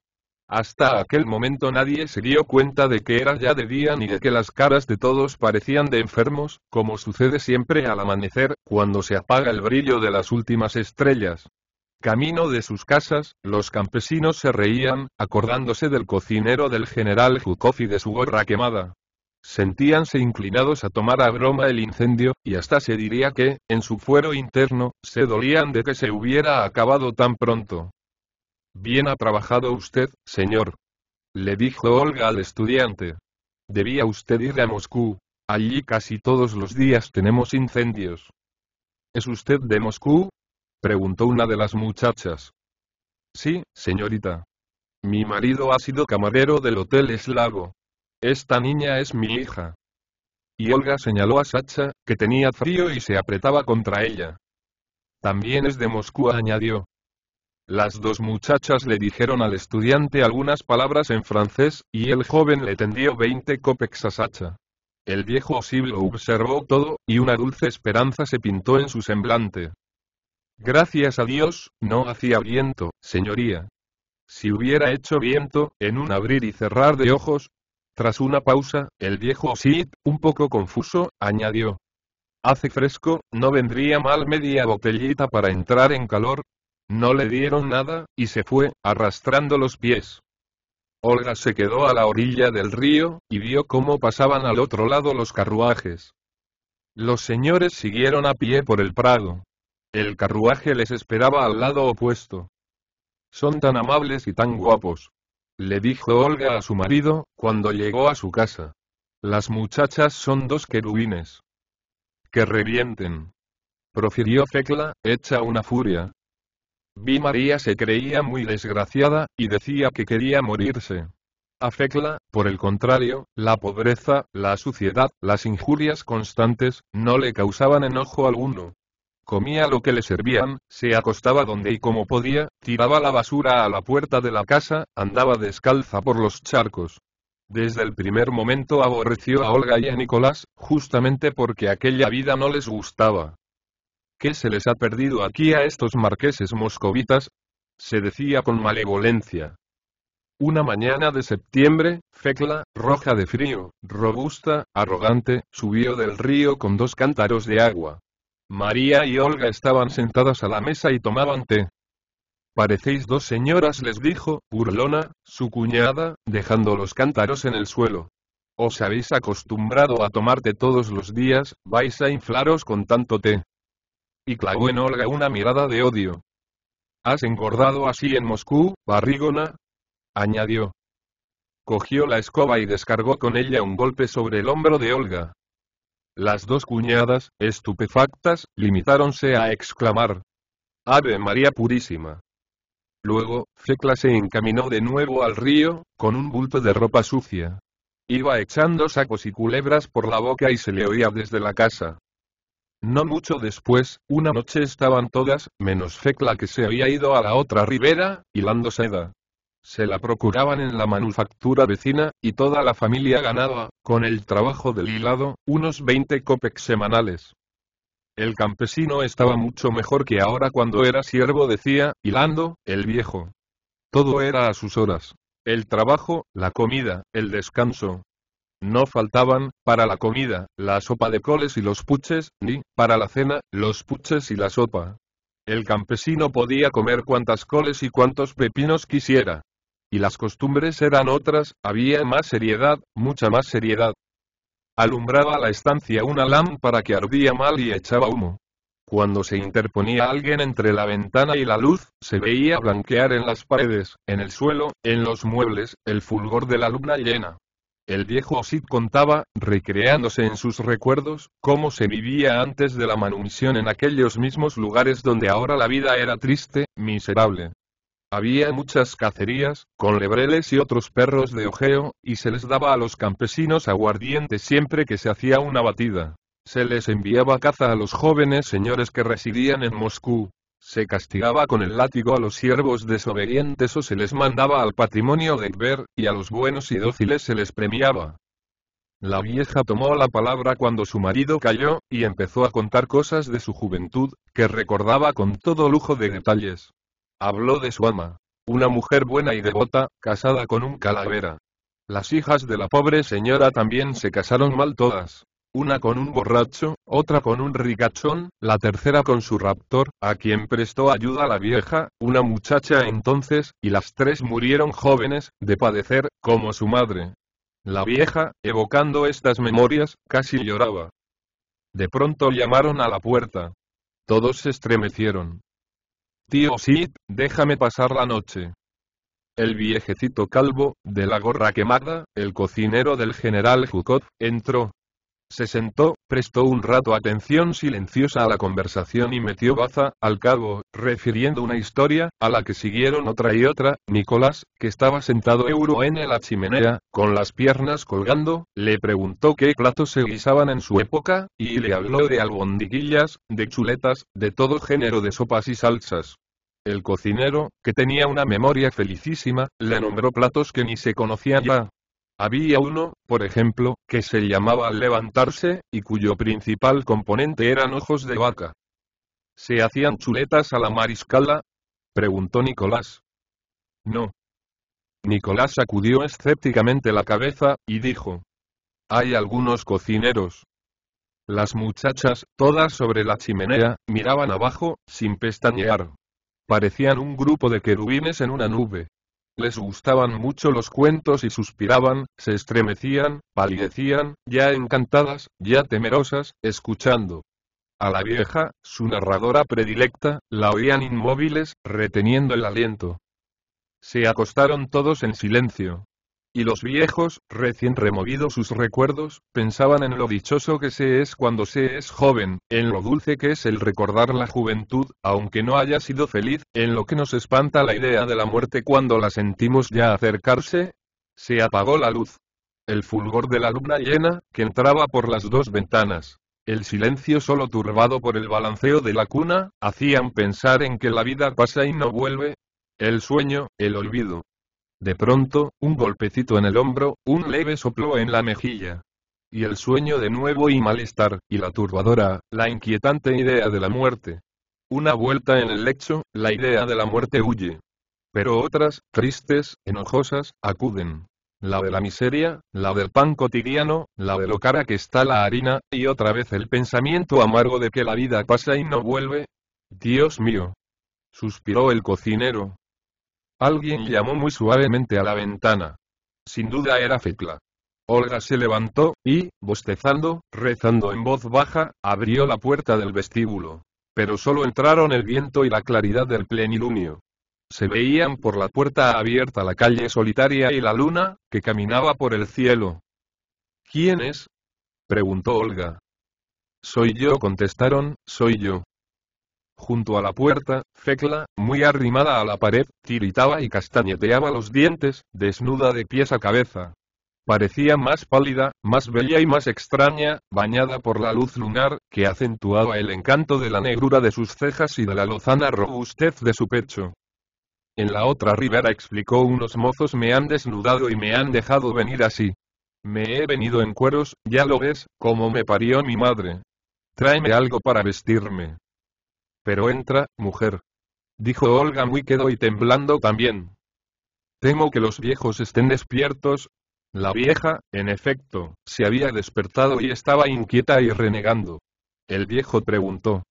Hasta aquel momento nadie se dio cuenta de que era ya de día ni de que las caras de todos parecían de enfermos, como sucede siempre al amanecer, cuando se apaga el brillo de las últimas estrellas. Camino de sus casas, los campesinos se reían, acordándose del cocinero del general Jukov y de su gorra quemada. Sentíanse inclinados a tomar a broma el incendio, y hasta se diría que, en su fuero interno, se dolían de que se hubiera acabado tan pronto. Bien ha trabajado usted, señor. Le dijo Olga al estudiante. Debía usted ir a Moscú. Allí casi todos los días tenemos incendios. ¿Es usted de Moscú? preguntó una de las muchachas. Sí, señorita. Mi marido ha sido camarero del Hotel Eslavo. Esta niña es mi hija. Y Olga señaló a Sacha, que tenía frío y se apretaba contra ella. También es de Moscú, añadió. Las dos muchachas le dijeron al estudiante algunas palabras en francés, y el joven le tendió 20 copex a Sacha. El viejo Osiblo observó todo, y una dulce esperanza se pintó en su semblante. Gracias a Dios, no hacía viento, señoría. Si hubiera hecho viento, en un abrir y cerrar de ojos. Tras una pausa, el viejo Sid, un poco confuso, añadió. Hace fresco, no vendría mal media botellita para entrar en calor. No le dieron nada, y se fue, arrastrando los pies. Olga se quedó a la orilla del río, y vio cómo pasaban al otro lado los carruajes. Los señores siguieron a pie por el prado. El carruaje les esperaba al lado opuesto. Son tan amables y tan guapos. Le dijo Olga a su marido, cuando llegó a su casa. Las muchachas son dos querubines. Que revienten. Profirió Fecla, hecha una furia. Vi María se creía muy desgraciada, y decía que quería morirse. A Fecla, por el contrario, la pobreza, la suciedad, las injurias constantes, no le causaban enojo alguno comía lo que le servían, se acostaba donde y como podía, tiraba la basura a la puerta de la casa, andaba descalza por los charcos. Desde el primer momento aborreció a Olga y a Nicolás, justamente porque aquella vida no les gustaba. ¿Qué se les ha perdido aquí a estos marqueses moscovitas? se decía con malevolencia. Una mañana de septiembre, Fecla, roja de frío, robusta, arrogante, subió del río con dos cántaros de agua. María y Olga estaban sentadas a la mesa y tomaban té. Parecéis dos señoras, les dijo, burlona, su cuñada, dejando los cántaros en el suelo. Os habéis acostumbrado a tomarte todos los días, vais a inflaros con tanto té. Y clavó en Olga una mirada de odio. ¿Has engordado así en Moscú, barrigona? añadió. Cogió la escoba y descargó con ella un golpe sobre el hombro de Olga. Las dos cuñadas, estupefactas, limitáronse a exclamar. Ave María Purísima. Luego, Fecla se encaminó de nuevo al río, con un bulto de ropa sucia. Iba echando sacos y culebras por la boca y se le oía desde la casa. No mucho después, una noche estaban todas, menos Fecla que se había ido a la otra ribera, hilando seda se la procuraban en la manufactura vecina, y toda la familia ganaba, con el trabajo del hilado, unos 20 copex semanales. El campesino estaba mucho mejor que ahora cuando era siervo, decía, hilando, el viejo. Todo era a sus horas. El trabajo, la comida, el descanso. No faltaban, para la comida, la sopa de coles y los puches, ni, para la cena, los puches y la sopa. El campesino podía comer cuantas coles y cuantos pepinos quisiera. Y las costumbres eran otras, había más seriedad, mucha más seriedad. Alumbraba la estancia una lámpara que ardía mal y echaba humo. Cuando se interponía alguien entre la ventana y la luz, se veía blanquear en las paredes, en el suelo, en los muebles, el fulgor de la luna llena. El viejo Osid contaba, recreándose en sus recuerdos, cómo se vivía antes de la manumisión en aquellos mismos lugares donde ahora la vida era triste, miserable. Había muchas cacerías, con lebreles y otros perros de ojeo, y se les daba a los campesinos aguardiente siempre que se hacía una batida. Se les enviaba caza a los jóvenes señores que residían en Moscú. Se castigaba con el látigo a los siervos desobedientes o se les mandaba al patrimonio de Ver, y a los buenos y dóciles se les premiaba. La vieja tomó la palabra cuando su marido cayó, y empezó a contar cosas de su juventud, que recordaba con todo lujo de detalles. Habló de su ama. Una mujer buena y devota, casada con un calavera. Las hijas de la pobre señora también se casaron mal todas. Una con un borracho, otra con un ricachón, la tercera con su raptor, a quien prestó ayuda la vieja, una muchacha entonces, y las tres murieron jóvenes, de padecer, como su madre. La vieja, evocando estas memorias, casi lloraba. De pronto llamaron a la puerta. Todos se estremecieron. Tío Sid, déjame pasar la noche. El viejecito calvo, de la gorra quemada, el cocinero del general Jukov, entró, se sentó, prestó un rato atención silenciosa a la conversación y metió baza, al cabo, refiriendo una historia, a la que siguieron otra y otra, Nicolás, que estaba sentado euro en la chimenea, con las piernas colgando, le preguntó qué platos se guisaban en su época, y le habló de albondiguillas, de chuletas, de todo género de sopas y salsas. El cocinero, que tenía una memoria felicísima, le nombró platos que ni se conocían ya, había uno, por ejemplo, que se llamaba levantarse, y cuyo principal componente eran ojos de vaca. ¿Se hacían chuletas a la mariscala? preguntó Nicolás. No. Nicolás sacudió escépticamente la cabeza, y dijo. Hay algunos cocineros. Las muchachas, todas sobre la chimenea, miraban abajo, sin pestañear. Parecían un grupo de querubines en una nube. Les gustaban mucho los cuentos y suspiraban, se estremecían, palidecían, ya encantadas, ya temerosas, escuchando. A la vieja, su narradora predilecta, la oían inmóviles, reteniendo el aliento. Se acostaron todos en silencio. Y los viejos, recién removidos sus recuerdos, pensaban en lo dichoso que se es cuando se es joven, en lo dulce que es el recordar la juventud, aunque no haya sido feliz, en lo que nos espanta la idea de la muerte cuando la sentimos ya acercarse. Se apagó la luz. El fulgor de la luna llena, que entraba por las dos ventanas, el silencio solo turbado por el balanceo de la cuna, hacían pensar en que la vida pasa y no vuelve. El sueño, el olvido, de pronto, un golpecito en el hombro, un leve soplo en la mejilla. Y el sueño de nuevo y malestar, y la turbadora, la inquietante idea de la muerte. Una vuelta en el lecho, la idea de la muerte huye. Pero otras, tristes, enojosas, acuden. La de la miseria, la del pan cotidiano, la de lo cara que está la harina, y otra vez el pensamiento amargo de que la vida pasa y no vuelve. Dios mío. Suspiró el cocinero, Alguien llamó muy suavemente a la ventana. Sin duda era Fetla. Olga se levantó, y, bostezando, rezando en voz baja, abrió la puerta del vestíbulo. Pero solo entraron el viento y la claridad del plenilunio. Se veían por la puerta abierta la calle solitaria y la luna, que caminaba por el cielo. ¿Quién es? preguntó Olga. Soy yo, contestaron, soy yo. Junto a la puerta, Fecla, muy arrimada a la pared, tiritaba y castañeteaba los dientes, desnuda de pies a cabeza. Parecía más pálida, más bella y más extraña, bañada por la luz lunar, que acentuaba el encanto de la negrura de sus cejas y de la lozana robustez de su pecho. En la otra ribera explicó unos mozos me han desnudado y me han dejado venir así. Me he venido en cueros, ya lo ves, como me parió mi madre. Tráeme algo para vestirme. Pero entra, mujer. Dijo Olga muy quedo y temblando también. Temo que los viejos estén despiertos. La vieja, en efecto, se había despertado y estaba inquieta y renegando. El viejo preguntó.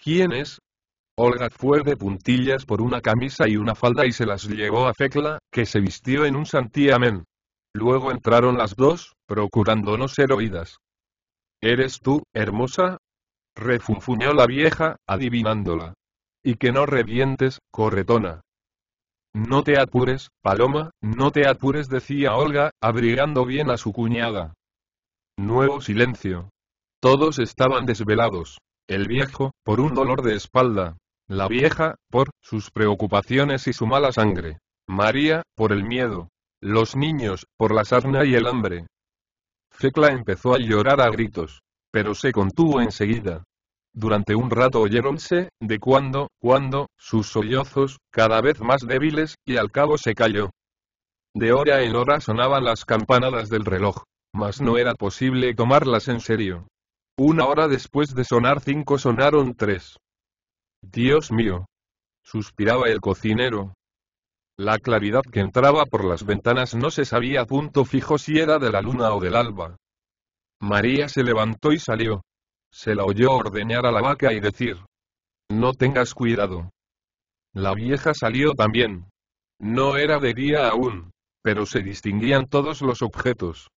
¿Quién es? Olga fue de puntillas por una camisa y una falda y se las llevó a Fecla, que se vistió en un santiamén. Luego entraron las dos, procurando no ser oídas. ¿Eres tú, hermosa? refunfuñó la vieja, adivinándola. Y que no revientes, corretona. No te apures, Paloma, no te apures, decía Olga, abrigando bien a su cuñada. Nuevo silencio. Todos estaban desvelados. El viejo, por un dolor de espalda. La vieja, por sus preocupaciones y su mala sangre. María, por el miedo. Los niños, por la sarna y el hambre. Fecla empezó a llorar a gritos. Pero se contuvo enseguida. Durante un rato oyéronse, de cuando, cuando, sus sollozos, cada vez más débiles, y al cabo se calló. De hora en hora sonaban las campanadas del reloj, mas no era posible tomarlas en serio. Una hora después de sonar cinco sonaron tres. Dios mío. suspiraba el cocinero. La claridad que entraba por las ventanas no se sabía a punto fijo si era de la luna o del alba. María se levantó y salió. Se la oyó ordeñar a la vaca y decir, No tengas cuidado. La vieja salió también. No era de día aún, pero se distinguían todos los objetos.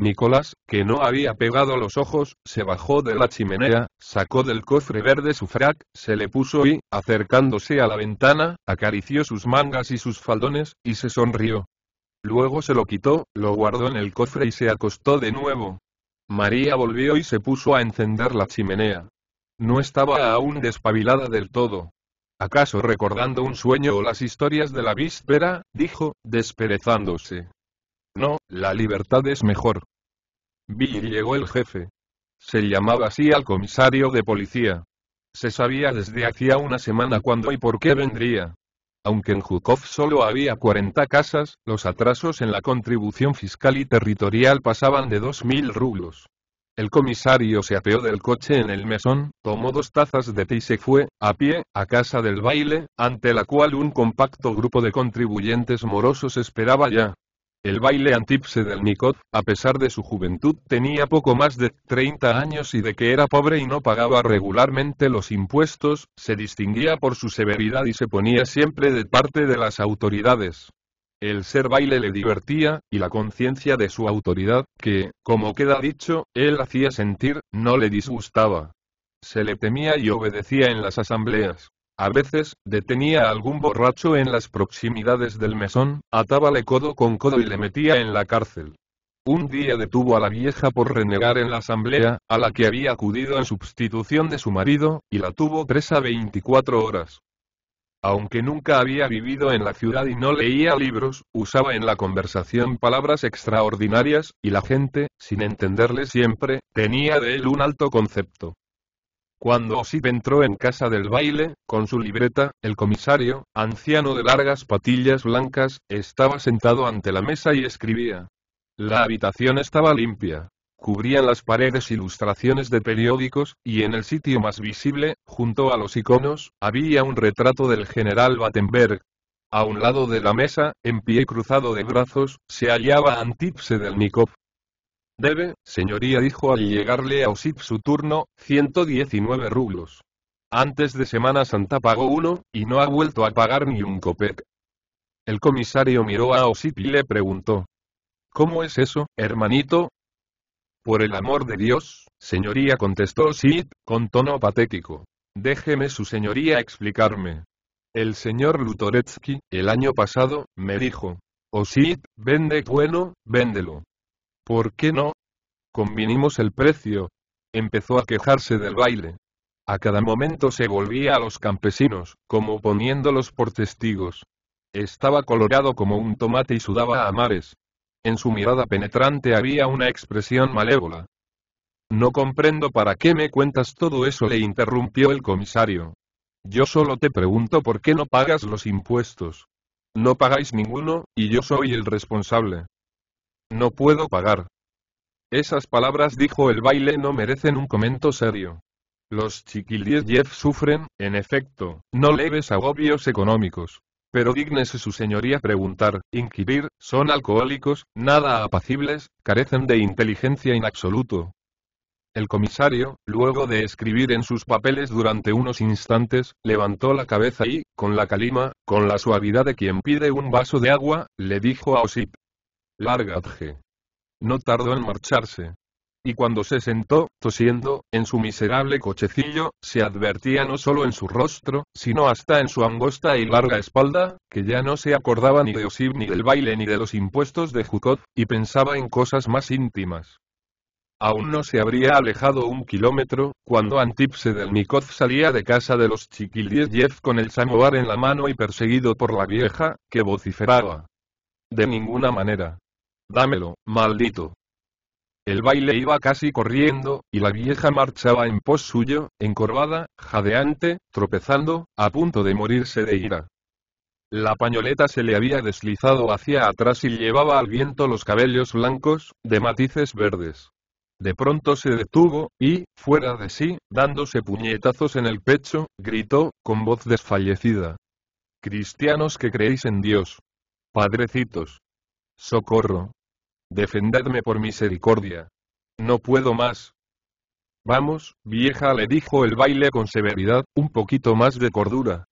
Nicolás, que no había pegado los ojos, se bajó de la chimenea, sacó del cofre verde su frac, se le puso y, acercándose a la ventana, acarició sus mangas y sus faldones, y se sonrió. Luego se lo quitó, lo guardó en el cofre y se acostó de nuevo. María volvió y se puso a encender la chimenea. No estaba aún despabilada del todo. ¿Acaso recordando un sueño o las historias de la víspera? dijo, desperezándose. No, la libertad es mejor. Vi llegó el jefe. Se llamaba así al comisario de policía. Se sabía desde hacía una semana cuándo y por qué vendría. Aunque en Jukov solo había 40 casas, los atrasos en la contribución fiscal y territorial pasaban de 2.000 rublos. El comisario se apeó del coche en el mesón, tomó dos tazas de té y se fue, a pie, a casa del baile, ante la cual un compacto grupo de contribuyentes morosos esperaba ya. El baile antipse del Nicot, a pesar de su juventud, tenía poco más de 30 años y de que era pobre y no pagaba regularmente los impuestos, se distinguía por su severidad y se ponía siempre de parte de las autoridades. El ser baile le divertía, y la conciencia de su autoridad, que, como queda dicho, él hacía sentir, no le disgustaba. Se le temía y obedecía en las asambleas. A veces, detenía a algún borracho en las proximidades del mesón, atábale codo con codo y le metía en la cárcel. Un día detuvo a la vieja por renegar en la asamblea, a la que había acudido en sustitución de su marido, y la tuvo presa 24 horas. Aunque nunca había vivido en la ciudad y no leía libros, usaba en la conversación palabras extraordinarias, y la gente, sin entenderle siempre, tenía de él un alto concepto. Cuando Osip entró en casa del baile, con su libreta, el comisario, anciano de largas patillas blancas, estaba sentado ante la mesa y escribía. La habitación estaba limpia. Cubrían las paredes ilustraciones de periódicos, y en el sitio más visible, junto a los iconos, había un retrato del general Battenberg. A un lado de la mesa, en pie cruzado de brazos, se hallaba Antipse del Nikov, Debe, señoría dijo al llegarle a Osip su turno, 119 rublos. Antes de Semana Santa pagó uno, y no ha vuelto a pagar ni un copec. El comisario miró a Osip y le preguntó. ¿Cómo es eso, hermanito? Por el amor de Dios, señoría contestó Osip, con tono patético. Déjeme su señoría explicarme. El señor Lutoretsky, el año pasado, me dijo. Osip, vende bueno, véndelo. ¿Por qué no? Convinimos el precio. Empezó a quejarse del baile. A cada momento se volvía a los campesinos, como poniéndolos por testigos. Estaba colorado como un tomate y sudaba a mares. En su mirada penetrante había una expresión malévola. No comprendo para qué me cuentas todo eso, le interrumpió el comisario. Yo solo te pregunto por qué no pagas los impuestos. No pagáis ninguno, y yo soy el responsable. No puedo pagar. Esas palabras dijo el baile no merecen un comento serio. Los Jeff sufren, en efecto, no leves agobios económicos. Pero dignese su señoría preguntar, inquirir, son alcohólicos, nada apacibles, carecen de inteligencia en absoluto. El comisario, luego de escribir en sus papeles durante unos instantes, levantó la cabeza y, con la calima, con la suavidad de quien pide un vaso de agua, le dijo a Osip, Largadje. No tardó en marcharse. Y cuando se sentó, tosiendo, en su miserable cochecillo, se advertía no solo en su rostro, sino hasta en su angosta y larga espalda, que ya no se acordaba ni de Osib ni del baile ni de los impuestos de Jukot, y pensaba en cosas más íntimas. Aún no se habría alejado un kilómetro, cuando Antipse del Mikov salía de casa de los Chiquiliev con el samovar en la mano y perseguido por la vieja, que vociferaba. De ninguna manera. Dámelo, maldito. El baile iba casi corriendo, y la vieja marchaba en pos suyo, encorvada, jadeante, tropezando, a punto de morirse de ira. La pañoleta se le había deslizado hacia atrás y llevaba al viento los cabellos blancos, de matices verdes. De pronto se detuvo, y, fuera de sí, dándose puñetazos en el pecho, gritó, con voz desfallecida. Cristianos que creéis en Dios. Padrecitos. Socorro defendedme por misericordia. No puedo más. Vamos, vieja, le dijo el baile con severidad, un poquito más de cordura.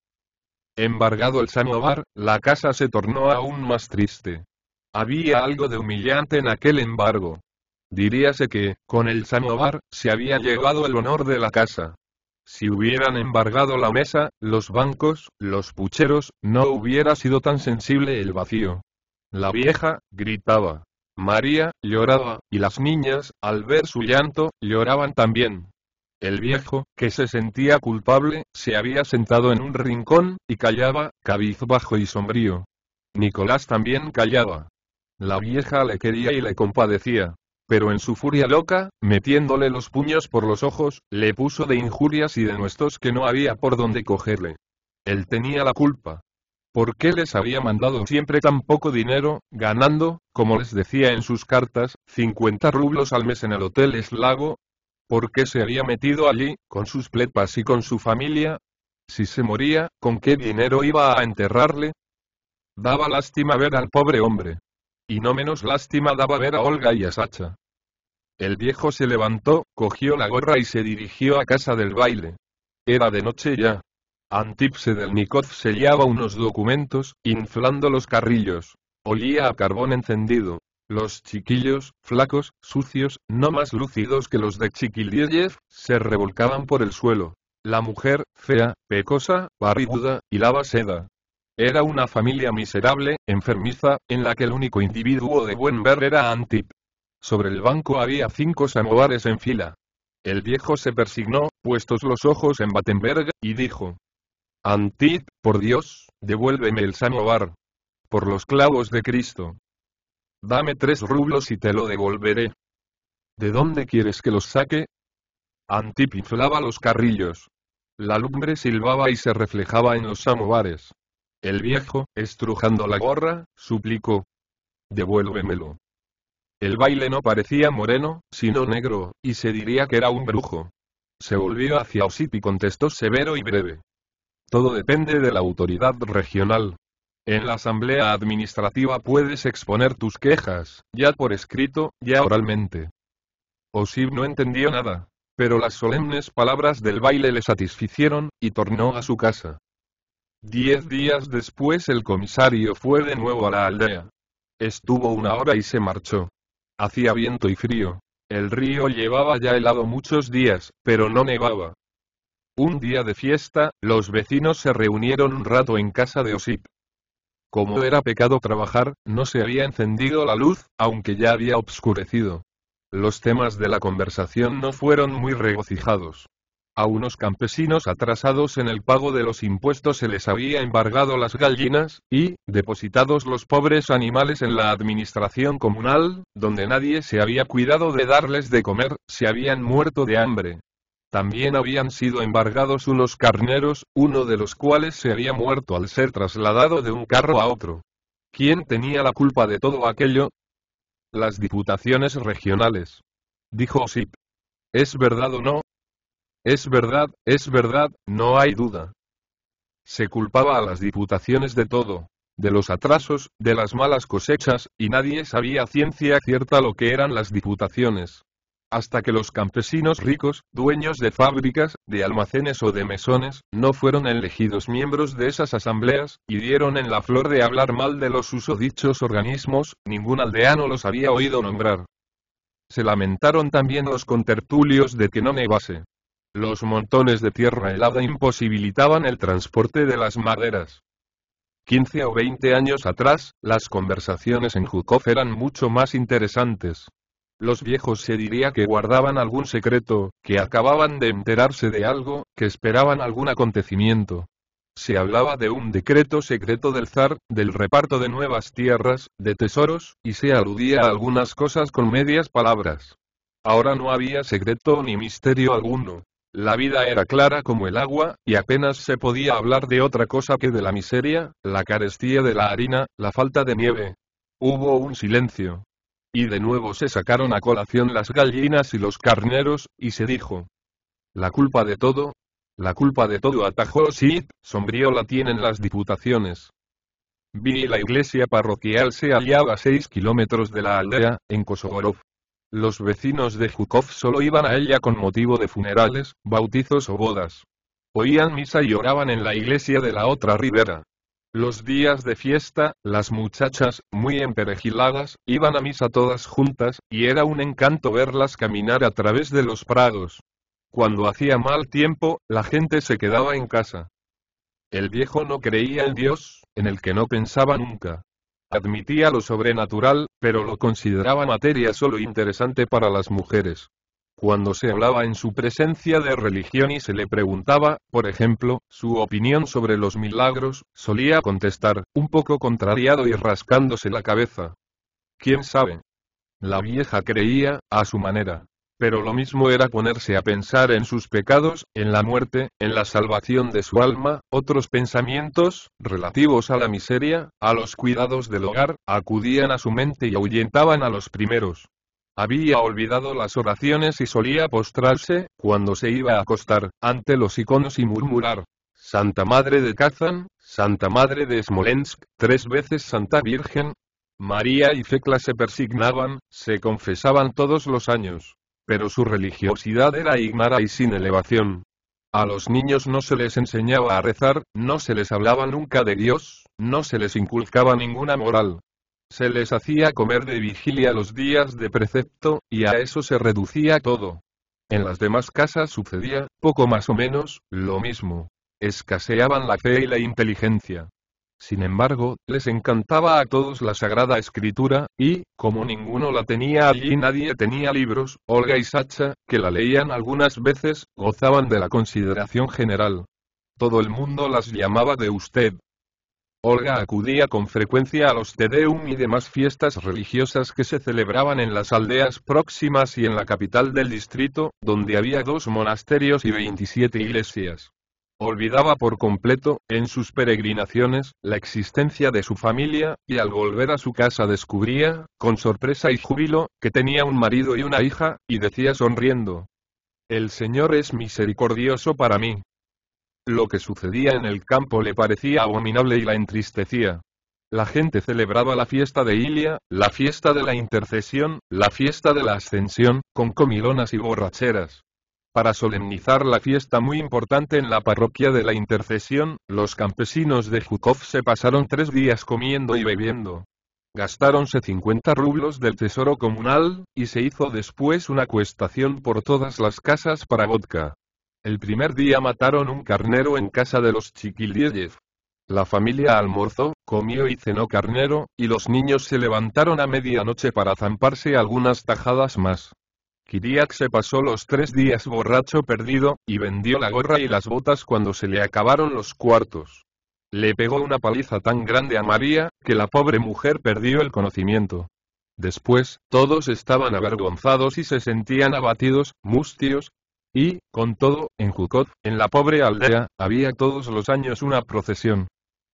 Embargado el sanovar, la casa se tornó aún más triste. Había algo de humillante en aquel embargo. Diríase que, con el sanovar, se había llegado el honor de la casa. Si hubieran embargado la mesa, los bancos, los pucheros, no hubiera sido tan sensible el vacío. La vieja, gritaba. María lloraba, y las niñas, al ver su llanto, lloraban también. El viejo, que se sentía culpable, se había sentado en un rincón, y callaba, cabizbajo y sombrío. Nicolás también callaba. La vieja le quería y le compadecía. Pero en su furia loca, metiéndole los puños por los ojos, le puso de injurias y de nuestros que no había por dónde cogerle. Él tenía la culpa por qué les había mandado siempre tan poco dinero, ganando, como les decía en sus cartas, 50 rublos al mes en el Hotel Eslago. ¿Por qué se había metido allí, con sus plepas y con su familia? Si se moría, ¿con qué dinero iba a enterrarle? Daba lástima ver al pobre hombre. Y no menos lástima daba ver a Olga y a Sacha. El viejo se levantó, cogió la gorra y se dirigió a casa del baile. Era de noche ya. Antip del sellaba unos documentos, inflando los carrillos. Olía a carbón encendido. Los chiquillos, flacos, sucios, no más lúcidos que los de Chiquiliev, se revolcaban por el suelo. La mujer, fea, pecosa, barriguda, hilaba seda. Era una familia miserable, enfermiza, en la que el único individuo de buen ver era Antip. Sobre el banco había cinco samovares en fila. El viejo se persignó, puestos los ojos en Battenberg, y dijo, Antip, por Dios, devuélveme el samovar. Por los clavos de Cristo. Dame tres rublos y te lo devolveré. ¿De dónde quieres que los saque? Antip inflaba los carrillos. La lumbre silbaba y se reflejaba en los samovares. El viejo, estrujando la gorra, suplicó. Devuélvemelo. El baile no parecía moreno, sino negro, y se diría que era un brujo. Se volvió hacia Osip y contestó severo y breve. Todo depende de la autoridad regional. En la asamblea administrativa puedes exponer tus quejas, ya por escrito, ya oralmente. Osib no entendió nada, pero las solemnes palabras del baile le satisficieron, y tornó a su casa. Diez días después el comisario fue de nuevo a la aldea. Estuvo una hora y se marchó. Hacía viento y frío. El río llevaba ya helado muchos días, pero no nevaba. Un día de fiesta, los vecinos se reunieron un rato en casa de Osip. Como era pecado trabajar, no se había encendido la luz, aunque ya había obscurecido. Los temas de la conversación no fueron muy regocijados. A unos campesinos atrasados en el pago de los impuestos se les había embargado las gallinas, y, depositados los pobres animales en la administración comunal, donde nadie se había cuidado de darles de comer, se habían muerto de hambre. También habían sido embargados unos carneros, uno de los cuales se había muerto al ser trasladado de un carro a otro. ¿Quién tenía la culpa de todo aquello? Las diputaciones regionales. Dijo Osip. ¿Es verdad o no? Es verdad, es verdad, no hay duda. Se culpaba a las diputaciones de todo, de los atrasos, de las malas cosechas, y nadie sabía ciencia cierta lo que eran las diputaciones hasta que los campesinos ricos, dueños de fábricas, de almacenes o de mesones, no fueron elegidos miembros de esas asambleas, y dieron en la flor de hablar mal de los usodichos organismos, ningún aldeano los había oído nombrar. Se lamentaron también los contertulios de que no nevase. Los montones de tierra helada imposibilitaban el transporte de las maderas. 15 o 20 años atrás, las conversaciones en Jukov eran mucho más interesantes. Los viejos se diría que guardaban algún secreto, que acababan de enterarse de algo, que esperaban algún acontecimiento. Se hablaba de un decreto secreto del zar, del reparto de nuevas tierras, de tesoros, y se aludía a algunas cosas con medias palabras. Ahora no había secreto ni misterio alguno. La vida era clara como el agua, y apenas se podía hablar de otra cosa que de la miseria, la carestía de la harina, la falta de nieve. Hubo un silencio, y de nuevo se sacaron a colación las gallinas y los carneros, y se dijo. La culpa de todo. La culpa de todo atajó si sombrío la tienen las diputaciones. Vi la iglesia parroquial se hallaba a seis kilómetros de la aldea, en Kosogorov. Los vecinos de Jukov solo iban a ella con motivo de funerales, bautizos o bodas. Oían misa y oraban en la iglesia de la otra ribera. Los días de fiesta, las muchachas, muy emperejiladas, iban a misa todas juntas, y era un encanto verlas caminar a través de los prados. Cuando hacía mal tiempo, la gente se quedaba en casa. El viejo no creía en Dios, en el que no pensaba nunca. Admitía lo sobrenatural, pero lo consideraba materia solo interesante para las mujeres. Cuando se hablaba en su presencia de religión y se le preguntaba, por ejemplo, su opinión sobre los milagros, solía contestar, un poco contrariado y rascándose la cabeza. ¿Quién sabe? La vieja creía, a su manera. Pero lo mismo era ponerse a pensar en sus pecados, en la muerte, en la salvación de su alma, otros pensamientos, relativos a la miseria, a los cuidados del hogar, acudían a su mente y ahuyentaban a los primeros. Había olvidado las oraciones y solía postrarse, cuando se iba a acostar, ante los iconos y murmurar, Santa Madre de Kazan, Santa Madre de Smolensk, tres veces Santa Virgen. María y Fecla se persignaban, se confesaban todos los años. Pero su religiosidad era ignara y sin elevación. A los niños no se les enseñaba a rezar, no se les hablaba nunca de Dios, no se les inculcaba ninguna moral. Se les hacía comer de vigilia los días de precepto, y a eso se reducía todo. En las demás casas sucedía, poco más o menos, lo mismo. Escaseaban la fe y la inteligencia. Sin embargo, les encantaba a todos la Sagrada Escritura, y, como ninguno la tenía allí nadie tenía libros, Olga y Sacha, que la leían algunas veces, gozaban de la consideración general. Todo el mundo las llamaba de usted, Olga acudía con frecuencia a los Tedeum y demás fiestas religiosas que se celebraban en las aldeas próximas y en la capital del distrito, donde había dos monasterios y 27 iglesias. Olvidaba por completo, en sus peregrinaciones, la existencia de su familia, y al volver a su casa descubría, con sorpresa y júbilo, que tenía un marido y una hija, y decía sonriendo, El Señor es misericordioso para mí, lo que sucedía en el campo le parecía abominable y la entristecía. La gente celebraba la fiesta de Ilia, la fiesta de la intercesión, la fiesta de la ascensión, con comilonas y borracheras. Para solemnizar la fiesta muy importante en la parroquia de la intercesión, los campesinos de Jukov se pasaron tres días comiendo y bebiendo. Gastáronse 50 rublos del tesoro comunal, y se hizo después una cuestación por todas las casas para vodka. El primer día mataron un carnero en casa de los Chiquiliev. La familia almorzó, comió y cenó carnero, y los niños se levantaron a medianoche para zamparse algunas tajadas más. Kiriak se pasó los tres días borracho perdido, y vendió la gorra y las botas cuando se le acabaron los cuartos. Le pegó una paliza tan grande a María, que la pobre mujer perdió el conocimiento. Después, todos estaban avergonzados y se sentían abatidos, mustios, y, con todo, en Jucot, en la pobre aldea, había todos los años una procesión.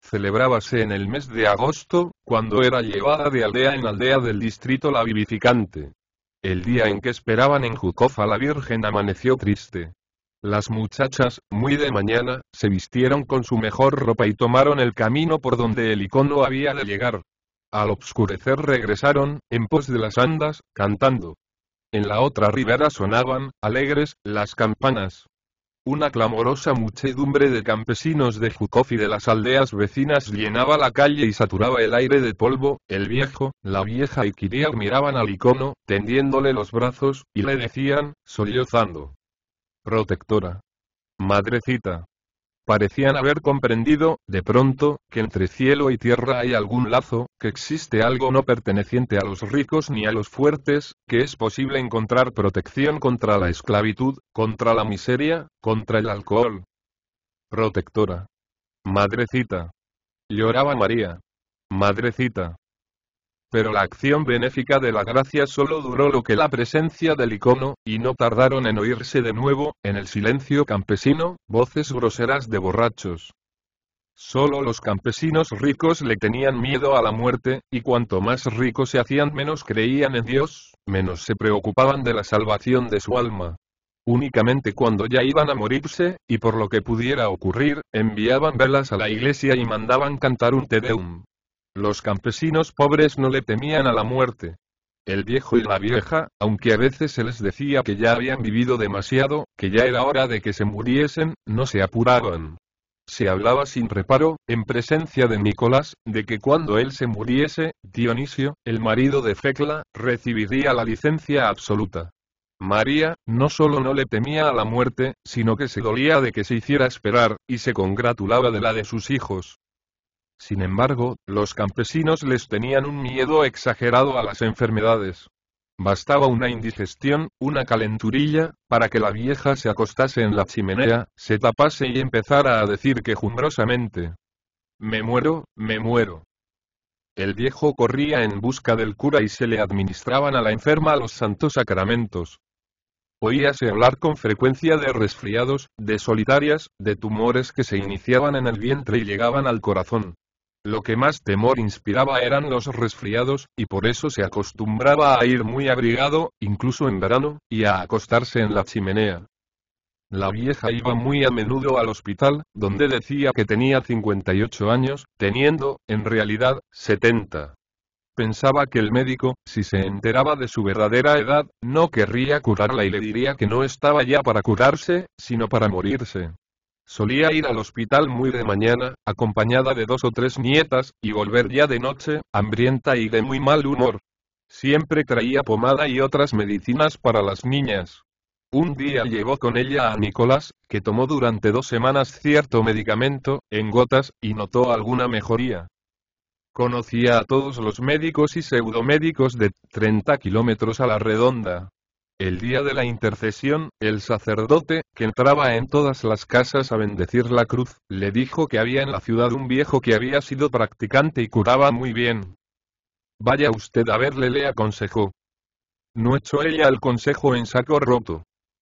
Celebrábase en el mes de agosto, cuando era llevada de aldea en aldea del distrito la vivificante. El día en que esperaban en Jucot a la Virgen amaneció triste. Las muchachas, muy de mañana, se vistieron con su mejor ropa y tomaron el camino por donde el icono había de llegar. Al obscurecer regresaron, en pos de las andas, cantando. En la otra ribera sonaban, alegres, las campanas. Una clamorosa muchedumbre de campesinos de Jukov y de las aldeas vecinas llenaba la calle y saturaba el aire de polvo, el viejo, la vieja y Kiriak miraban al icono, tendiéndole los brazos, y le decían, sollozando. Protectora. Madrecita. Parecían haber comprendido, de pronto, que entre cielo y tierra hay algún lazo, que existe algo no perteneciente a los ricos ni a los fuertes, que es posible encontrar protección contra la esclavitud, contra la miseria, contra el alcohol. Protectora. Madrecita. Lloraba María. Madrecita pero la acción benéfica de la gracia solo duró lo que la presencia del icono, y no tardaron en oírse de nuevo, en el silencio campesino, voces groseras de borrachos. Solo los campesinos ricos le tenían miedo a la muerte, y cuanto más ricos se hacían menos creían en Dios, menos se preocupaban de la salvación de su alma. Únicamente cuando ya iban a morirse, y por lo que pudiera ocurrir, enviaban velas a la iglesia y mandaban cantar un Te Deum. Los campesinos pobres no le temían a la muerte. El viejo y la vieja, aunque a veces se les decía que ya habían vivido demasiado, que ya era hora de que se muriesen, no se apuraban. Se hablaba sin reparo, en presencia de Nicolás, de que cuando él se muriese, Dionisio, el marido de Fecla, recibiría la licencia absoluta. María, no solo no le temía a la muerte, sino que se dolía de que se hiciera esperar, y se congratulaba de la de sus hijos. Sin embargo, los campesinos les tenían un miedo exagerado a las enfermedades. Bastaba una indigestión, una calenturilla, para que la vieja se acostase en la chimenea, se tapase y empezara a decir quejumbrosamente. Me muero, me muero. El viejo corría en busca del cura y se le administraban a la enferma los santos sacramentos. Oíase hablar con frecuencia de resfriados, de solitarias, de tumores que se iniciaban en el vientre y llegaban al corazón. Lo que más temor inspiraba eran los resfriados, y por eso se acostumbraba a ir muy abrigado, incluso en verano, y a acostarse en la chimenea. La vieja iba muy a menudo al hospital, donde decía que tenía 58 años, teniendo, en realidad, 70. Pensaba que el médico, si se enteraba de su verdadera edad, no querría curarla y le diría que no estaba ya para curarse, sino para morirse. Solía ir al hospital muy de mañana, acompañada de dos o tres nietas, y volver ya de noche, hambrienta y de muy mal humor. Siempre traía pomada y otras medicinas para las niñas. Un día llevó con ella a Nicolás, que tomó durante dos semanas cierto medicamento, en gotas, y notó alguna mejoría. Conocía a todos los médicos y pseudomédicos de 30 kilómetros a la redonda. El día de la intercesión, el sacerdote, que entraba en todas las casas a bendecir la cruz, le dijo que había en la ciudad un viejo que había sido practicante y curaba muy bien. Vaya usted a verle, le aconsejó. No echó ella el consejo en saco roto.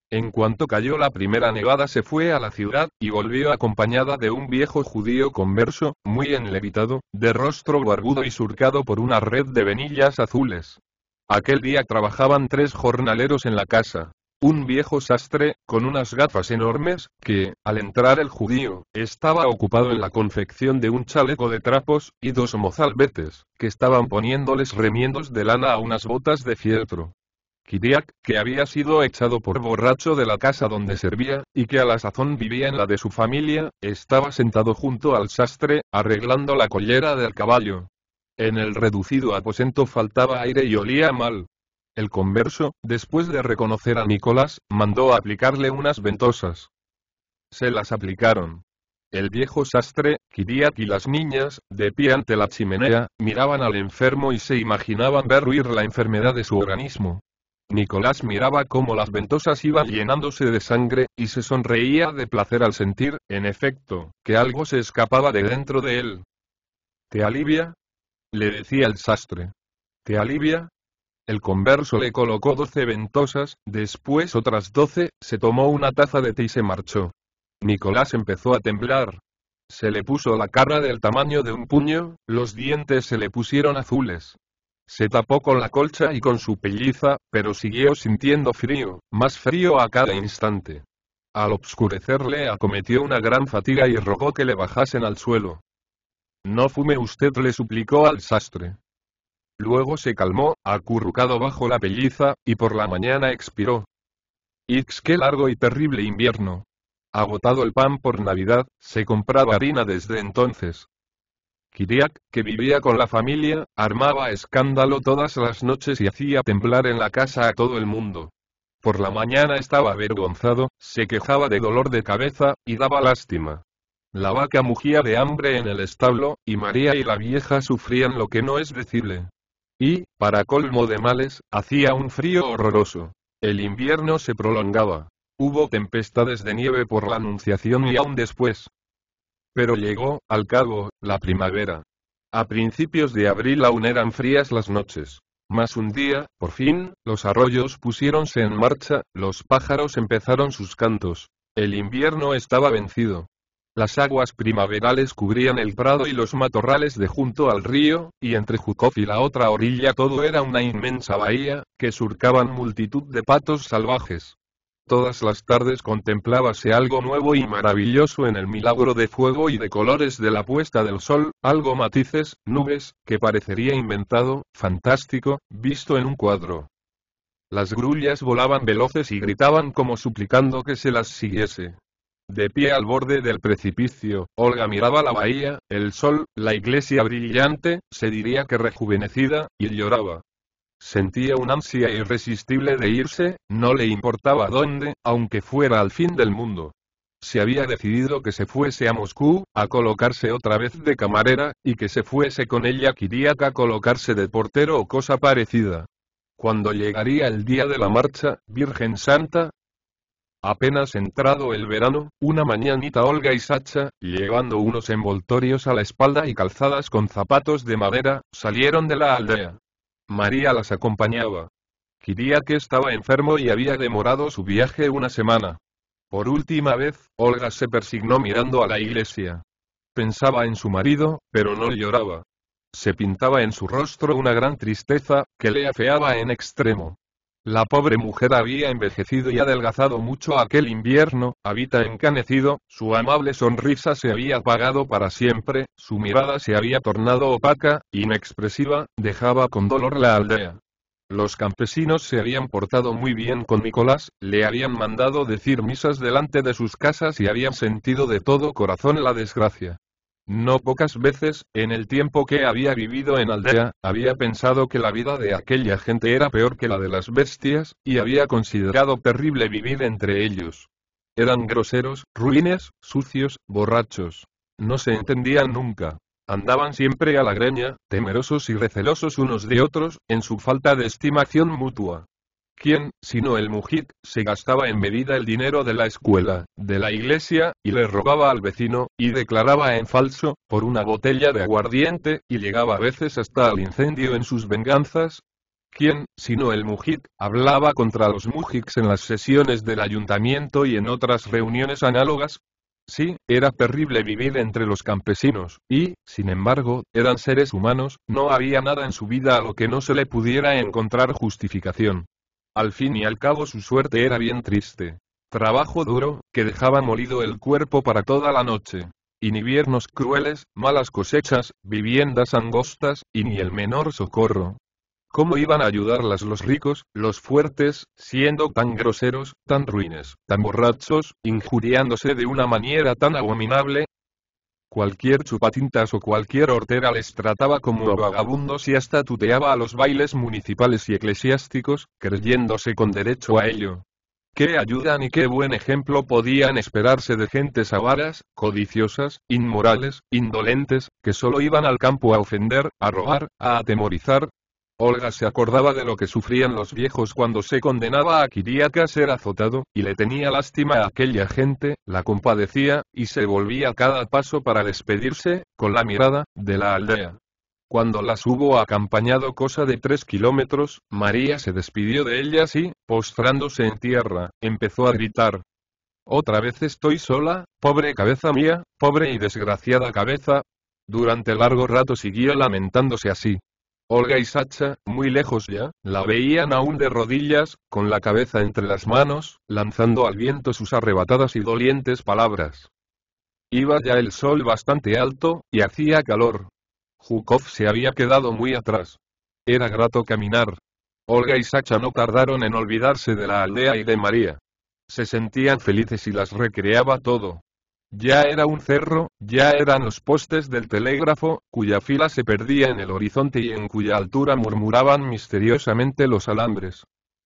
En cuanto cayó la primera nevada se fue a la ciudad, y volvió acompañada de un viejo judío converso, muy enlevitado, de rostro barbudo y surcado por una red de venillas azules. Aquel día trabajaban tres jornaleros en la casa. Un viejo sastre, con unas gafas enormes, que, al entrar el judío, estaba ocupado en la confección de un chaleco de trapos, y dos mozalbetes, que estaban poniéndoles remiendos de lana a unas botas de fieltro. Kiriak, que había sido echado por borracho de la casa donde servía, y que a la sazón vivía en la de su familia, estaba sentado junto al sastre, arreglando la collera del caballo, en el reducido aposento faltaba aire y olía mal. El converso, después de reconocer a Nicolás, mandó aplicarle unas ventosas. Se las aplicaron. El viejo sastre, Kiriak y las niñas, de pie ante la chimenea, miraban al enfermo y se imaginaban ver huir la enfermedad de su organismo. Nicolás miraba cómo las ventosas iban llenándose de sangre, y se sonreía de placer al sentir, en efecto, que algo se escapaba de dentro de él. ¿Te alivia? le decía el sastre. ¿Te alivia? El converso le colocó doce ventosas, después otras doce, se tomó una taza de té y se marchó. Nicolás empezó a temblar. Se le puso la cara del tamaño de un puño, los dientes se le pusieron azules. Se tapó con la colcha y con su pelliza, pero siguió sintiendo frío, más frío a cada instante. Al obscurecer acometió una gran fatiga y rogó que le bajasen al suelo. No fume usted le suplicó al sastre. Luego se calmó, acurrucado bajo la pelliza, y por la mañana expiró. Ix qué largo y terrible invierno. Agotado el pan por Navidad, se compraba harina desde entonces. Kiriak, que vivía con la familia, armaba escándalo todas las noches y hacía temblar en la casa a todo el mundo. Por la mañana estaba avergonzado, se quejaba de dolor de cabeza, y daba lástima. La vaca mugía de hambre en el establo, y María y la vieja sufrían lo que no es decible. Y, para colmo de males, hacía un frío horroroso. El invierno se prolongaba. Hubo tempestades de nieve por la Anunciación y aún después. Pero llegó, al cabo, la primavera. A principios de abril aún eran frías las noches. Mas un día, por fin, los arroyos pusiéronse en marcha, los pájaros empezaron sus cantos. El invierno estaba vencido. Las aguas primaverales cubrían el prado y los matorrales de junto al río, y entre Jukov y la otra orilla todo era una inmensa bahía, que surcaban multitud de patos salvajes. Todas las tardes contemplábase algo nuevo y maravilloso en el milagro de fuego y de colores de la puesta del sol, algo matices, nubes, que parecería inventado, fantástico, visto en un cuadro. Las grullas volaban veloces y gritaban como suplicando que se las siguiese, de pie al borde del precipicio, Olga miraba la bahía, el sol, la iglesia brillante, se diría que rejuvenecida, y lloraba. Sentía una ansia irresistible de irse, no le importaba dónde, aunque fuera al fin del mundo. Se había decidido que se fuese a Moscú, a colocarse otra vez de camarera, y que se fuese con ella Kiriak a colocarse de portero o cosa parecida. Cuando llegaría el día de la marcha, Virgen Santa, Apenas entrado el verano, una mañanita Olga y Sacha, llevando unos envoltorios a la espalda y calzadas con zapatos de madera, salieron de la aldea. María las acompañaba. que estaba enfermo y había demorado su viaje una semana. Por última vez, Olga se persignó mirando a la iglesia. Pensaba en su marido, pero no lloraba. Se pintaba en su rostro una gran tristeza, que le afeaba en extremo. La pobre mujer había envejecido y adelgazado mucho aquel invierno, habita encanecido, su amable sonrisa se había apagado para siempre, su mirada se había tornado opaca, inexpresiva, dejaba con dolor la aldea. Los campesinos se habían portado muy bien con Nicolás, le habían mandado decir misas delante de sus casas y habían sentido de todo corazón la desgracia. No pocas veces, en el tiempo que había vivido en aldea, había pensado que la vida de aquella gente era peor que la de las bestias, y había considerado terrible vivir entre ellos. Eran groseros, ruines, sucios, borrachos. No se entendían nunca. Andaban siempre a la greña, temerosos y recelosos unos de otros, en su falta de estimación mutua. ¿Quién, sino el mujik, se gastaba en medida el dinero de la escuela, de la iglesia, y le robaba al vecino, y declaraba en falso, por una botella de aguardiente, y llegaba a veces hasta al incendio en sus venganzas, ¿Quién, sino el Mujik, hablaba contra los Mujiks en las sesiones del ayuntamiento y en otras reuniones análogas? Sí, era terrible vivir entre los campesinos, y, sin embargo, eran seres humanos, no había nada en su vida a lo que no se le pudiera encontrar justificación. Al fin y al cabo su suerte era bien triste. Trabajo duro, que dejaba molido el cuerpo para toda la noche. Inviernos crueles, malas cosechas, viviendas angostas, y ni el menor socorro. ¿Cómo iban a ayudarlas los ricos, los fuertes, siendo tan groseros, tan ruines, tan borrachos, injuriándose de una manera tan abominable, Cualquier chupatintas o cualquier hortera les trataba como vagabundos y hasta tuteaba a los bailes municipales y eclesiásticos, creyéndose con derecho a ello. Qué ayuda ni qué buen ejemplo podían esperarse de gentes avaras, codiciosas, inmorales, indolentes, que solo iban al campo a ofender, a robar, a atemorizar, Olga se acordaba de lo que sufrían los viejos cuando se condenaba a quiríaca a ser azotado, y le tenía lástima a aquella gente, la compadecía, y se volvía a cada paso para despedirse, con la mirada, de la aldea. Cuando las hubo acompañado cosa de tres kilómetros, María se despidió de ellas y, postrándose en tierra, empezó a gritar. Otra vez estoy sola, pobre cabeza mía, pobre y desgraciada cabeza. Durante largo rato siguió lamentándose así. Olga y Sacha, muy lejos ya, la veían aún de rodillas, con la cabeza entre las manos, lanzando al viento sus arrebatadas y dolientes palabras. Iba ya el sol bastante alto, y hacía calor. Jukov se había quedado muy atrás. Era grato caminar. Olga y Sacha no tardaron en olvidarse de la aldea y de María. Se sentían felices y las recreaba todo. Ya era un cerro, ya eran los postes del telégrafo, cuya fila se perdía en el horizonte y en cuya altura murmuraban misteriosamente los alambres.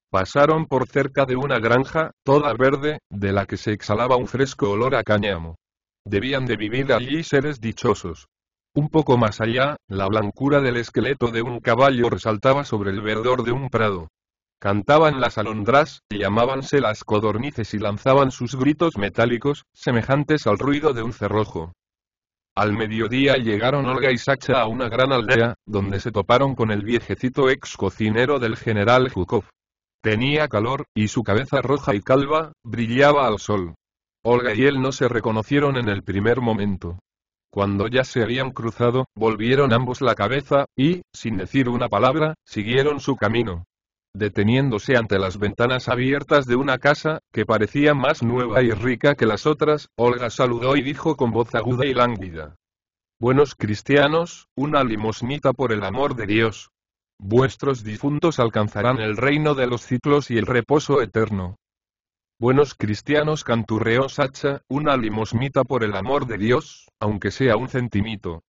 Pasaron por cerca de una granja, toda verde, de la que se exhalaba un fresco olor a cáñamo. Debían de vivir allí seres dichosos. Un poco más allá, la blancura del esqueleto de un caballo resaltaba sobre el verdor de un prado. Cantaban las alondras, llamábanse las codornices y lanzaban sus gritos metálicos, semejantes al ruido de un cerrojo. Al mediodía llegaron Olga y Sacha a una gran aldea, donde se toparon con el viejecito ex cocinero del general Zhukov. Tenía calor, y su cabeza roja y calva, brillaba al sol. Olga y él no se reconocieron en el primer momento. Cuando ya se habían cruzado, volvieron ambos la cabeza, y, sin decir una palabra, siguieron su camino deteniéndose ante las ventanas abiertas de una casa, que parecía más nueva y rica que las otras, Olga saludó y dijo con voz aguda y lánguida. Buenos cristianos, una limosnita por el amor de Dios. Vuestros difuntos alcanzarán el reino de los ciclos y el reposo eterno. Buenos cristianos, canturreó Sacha, una limosnita por el amor de Dios, aunque sea un centimito.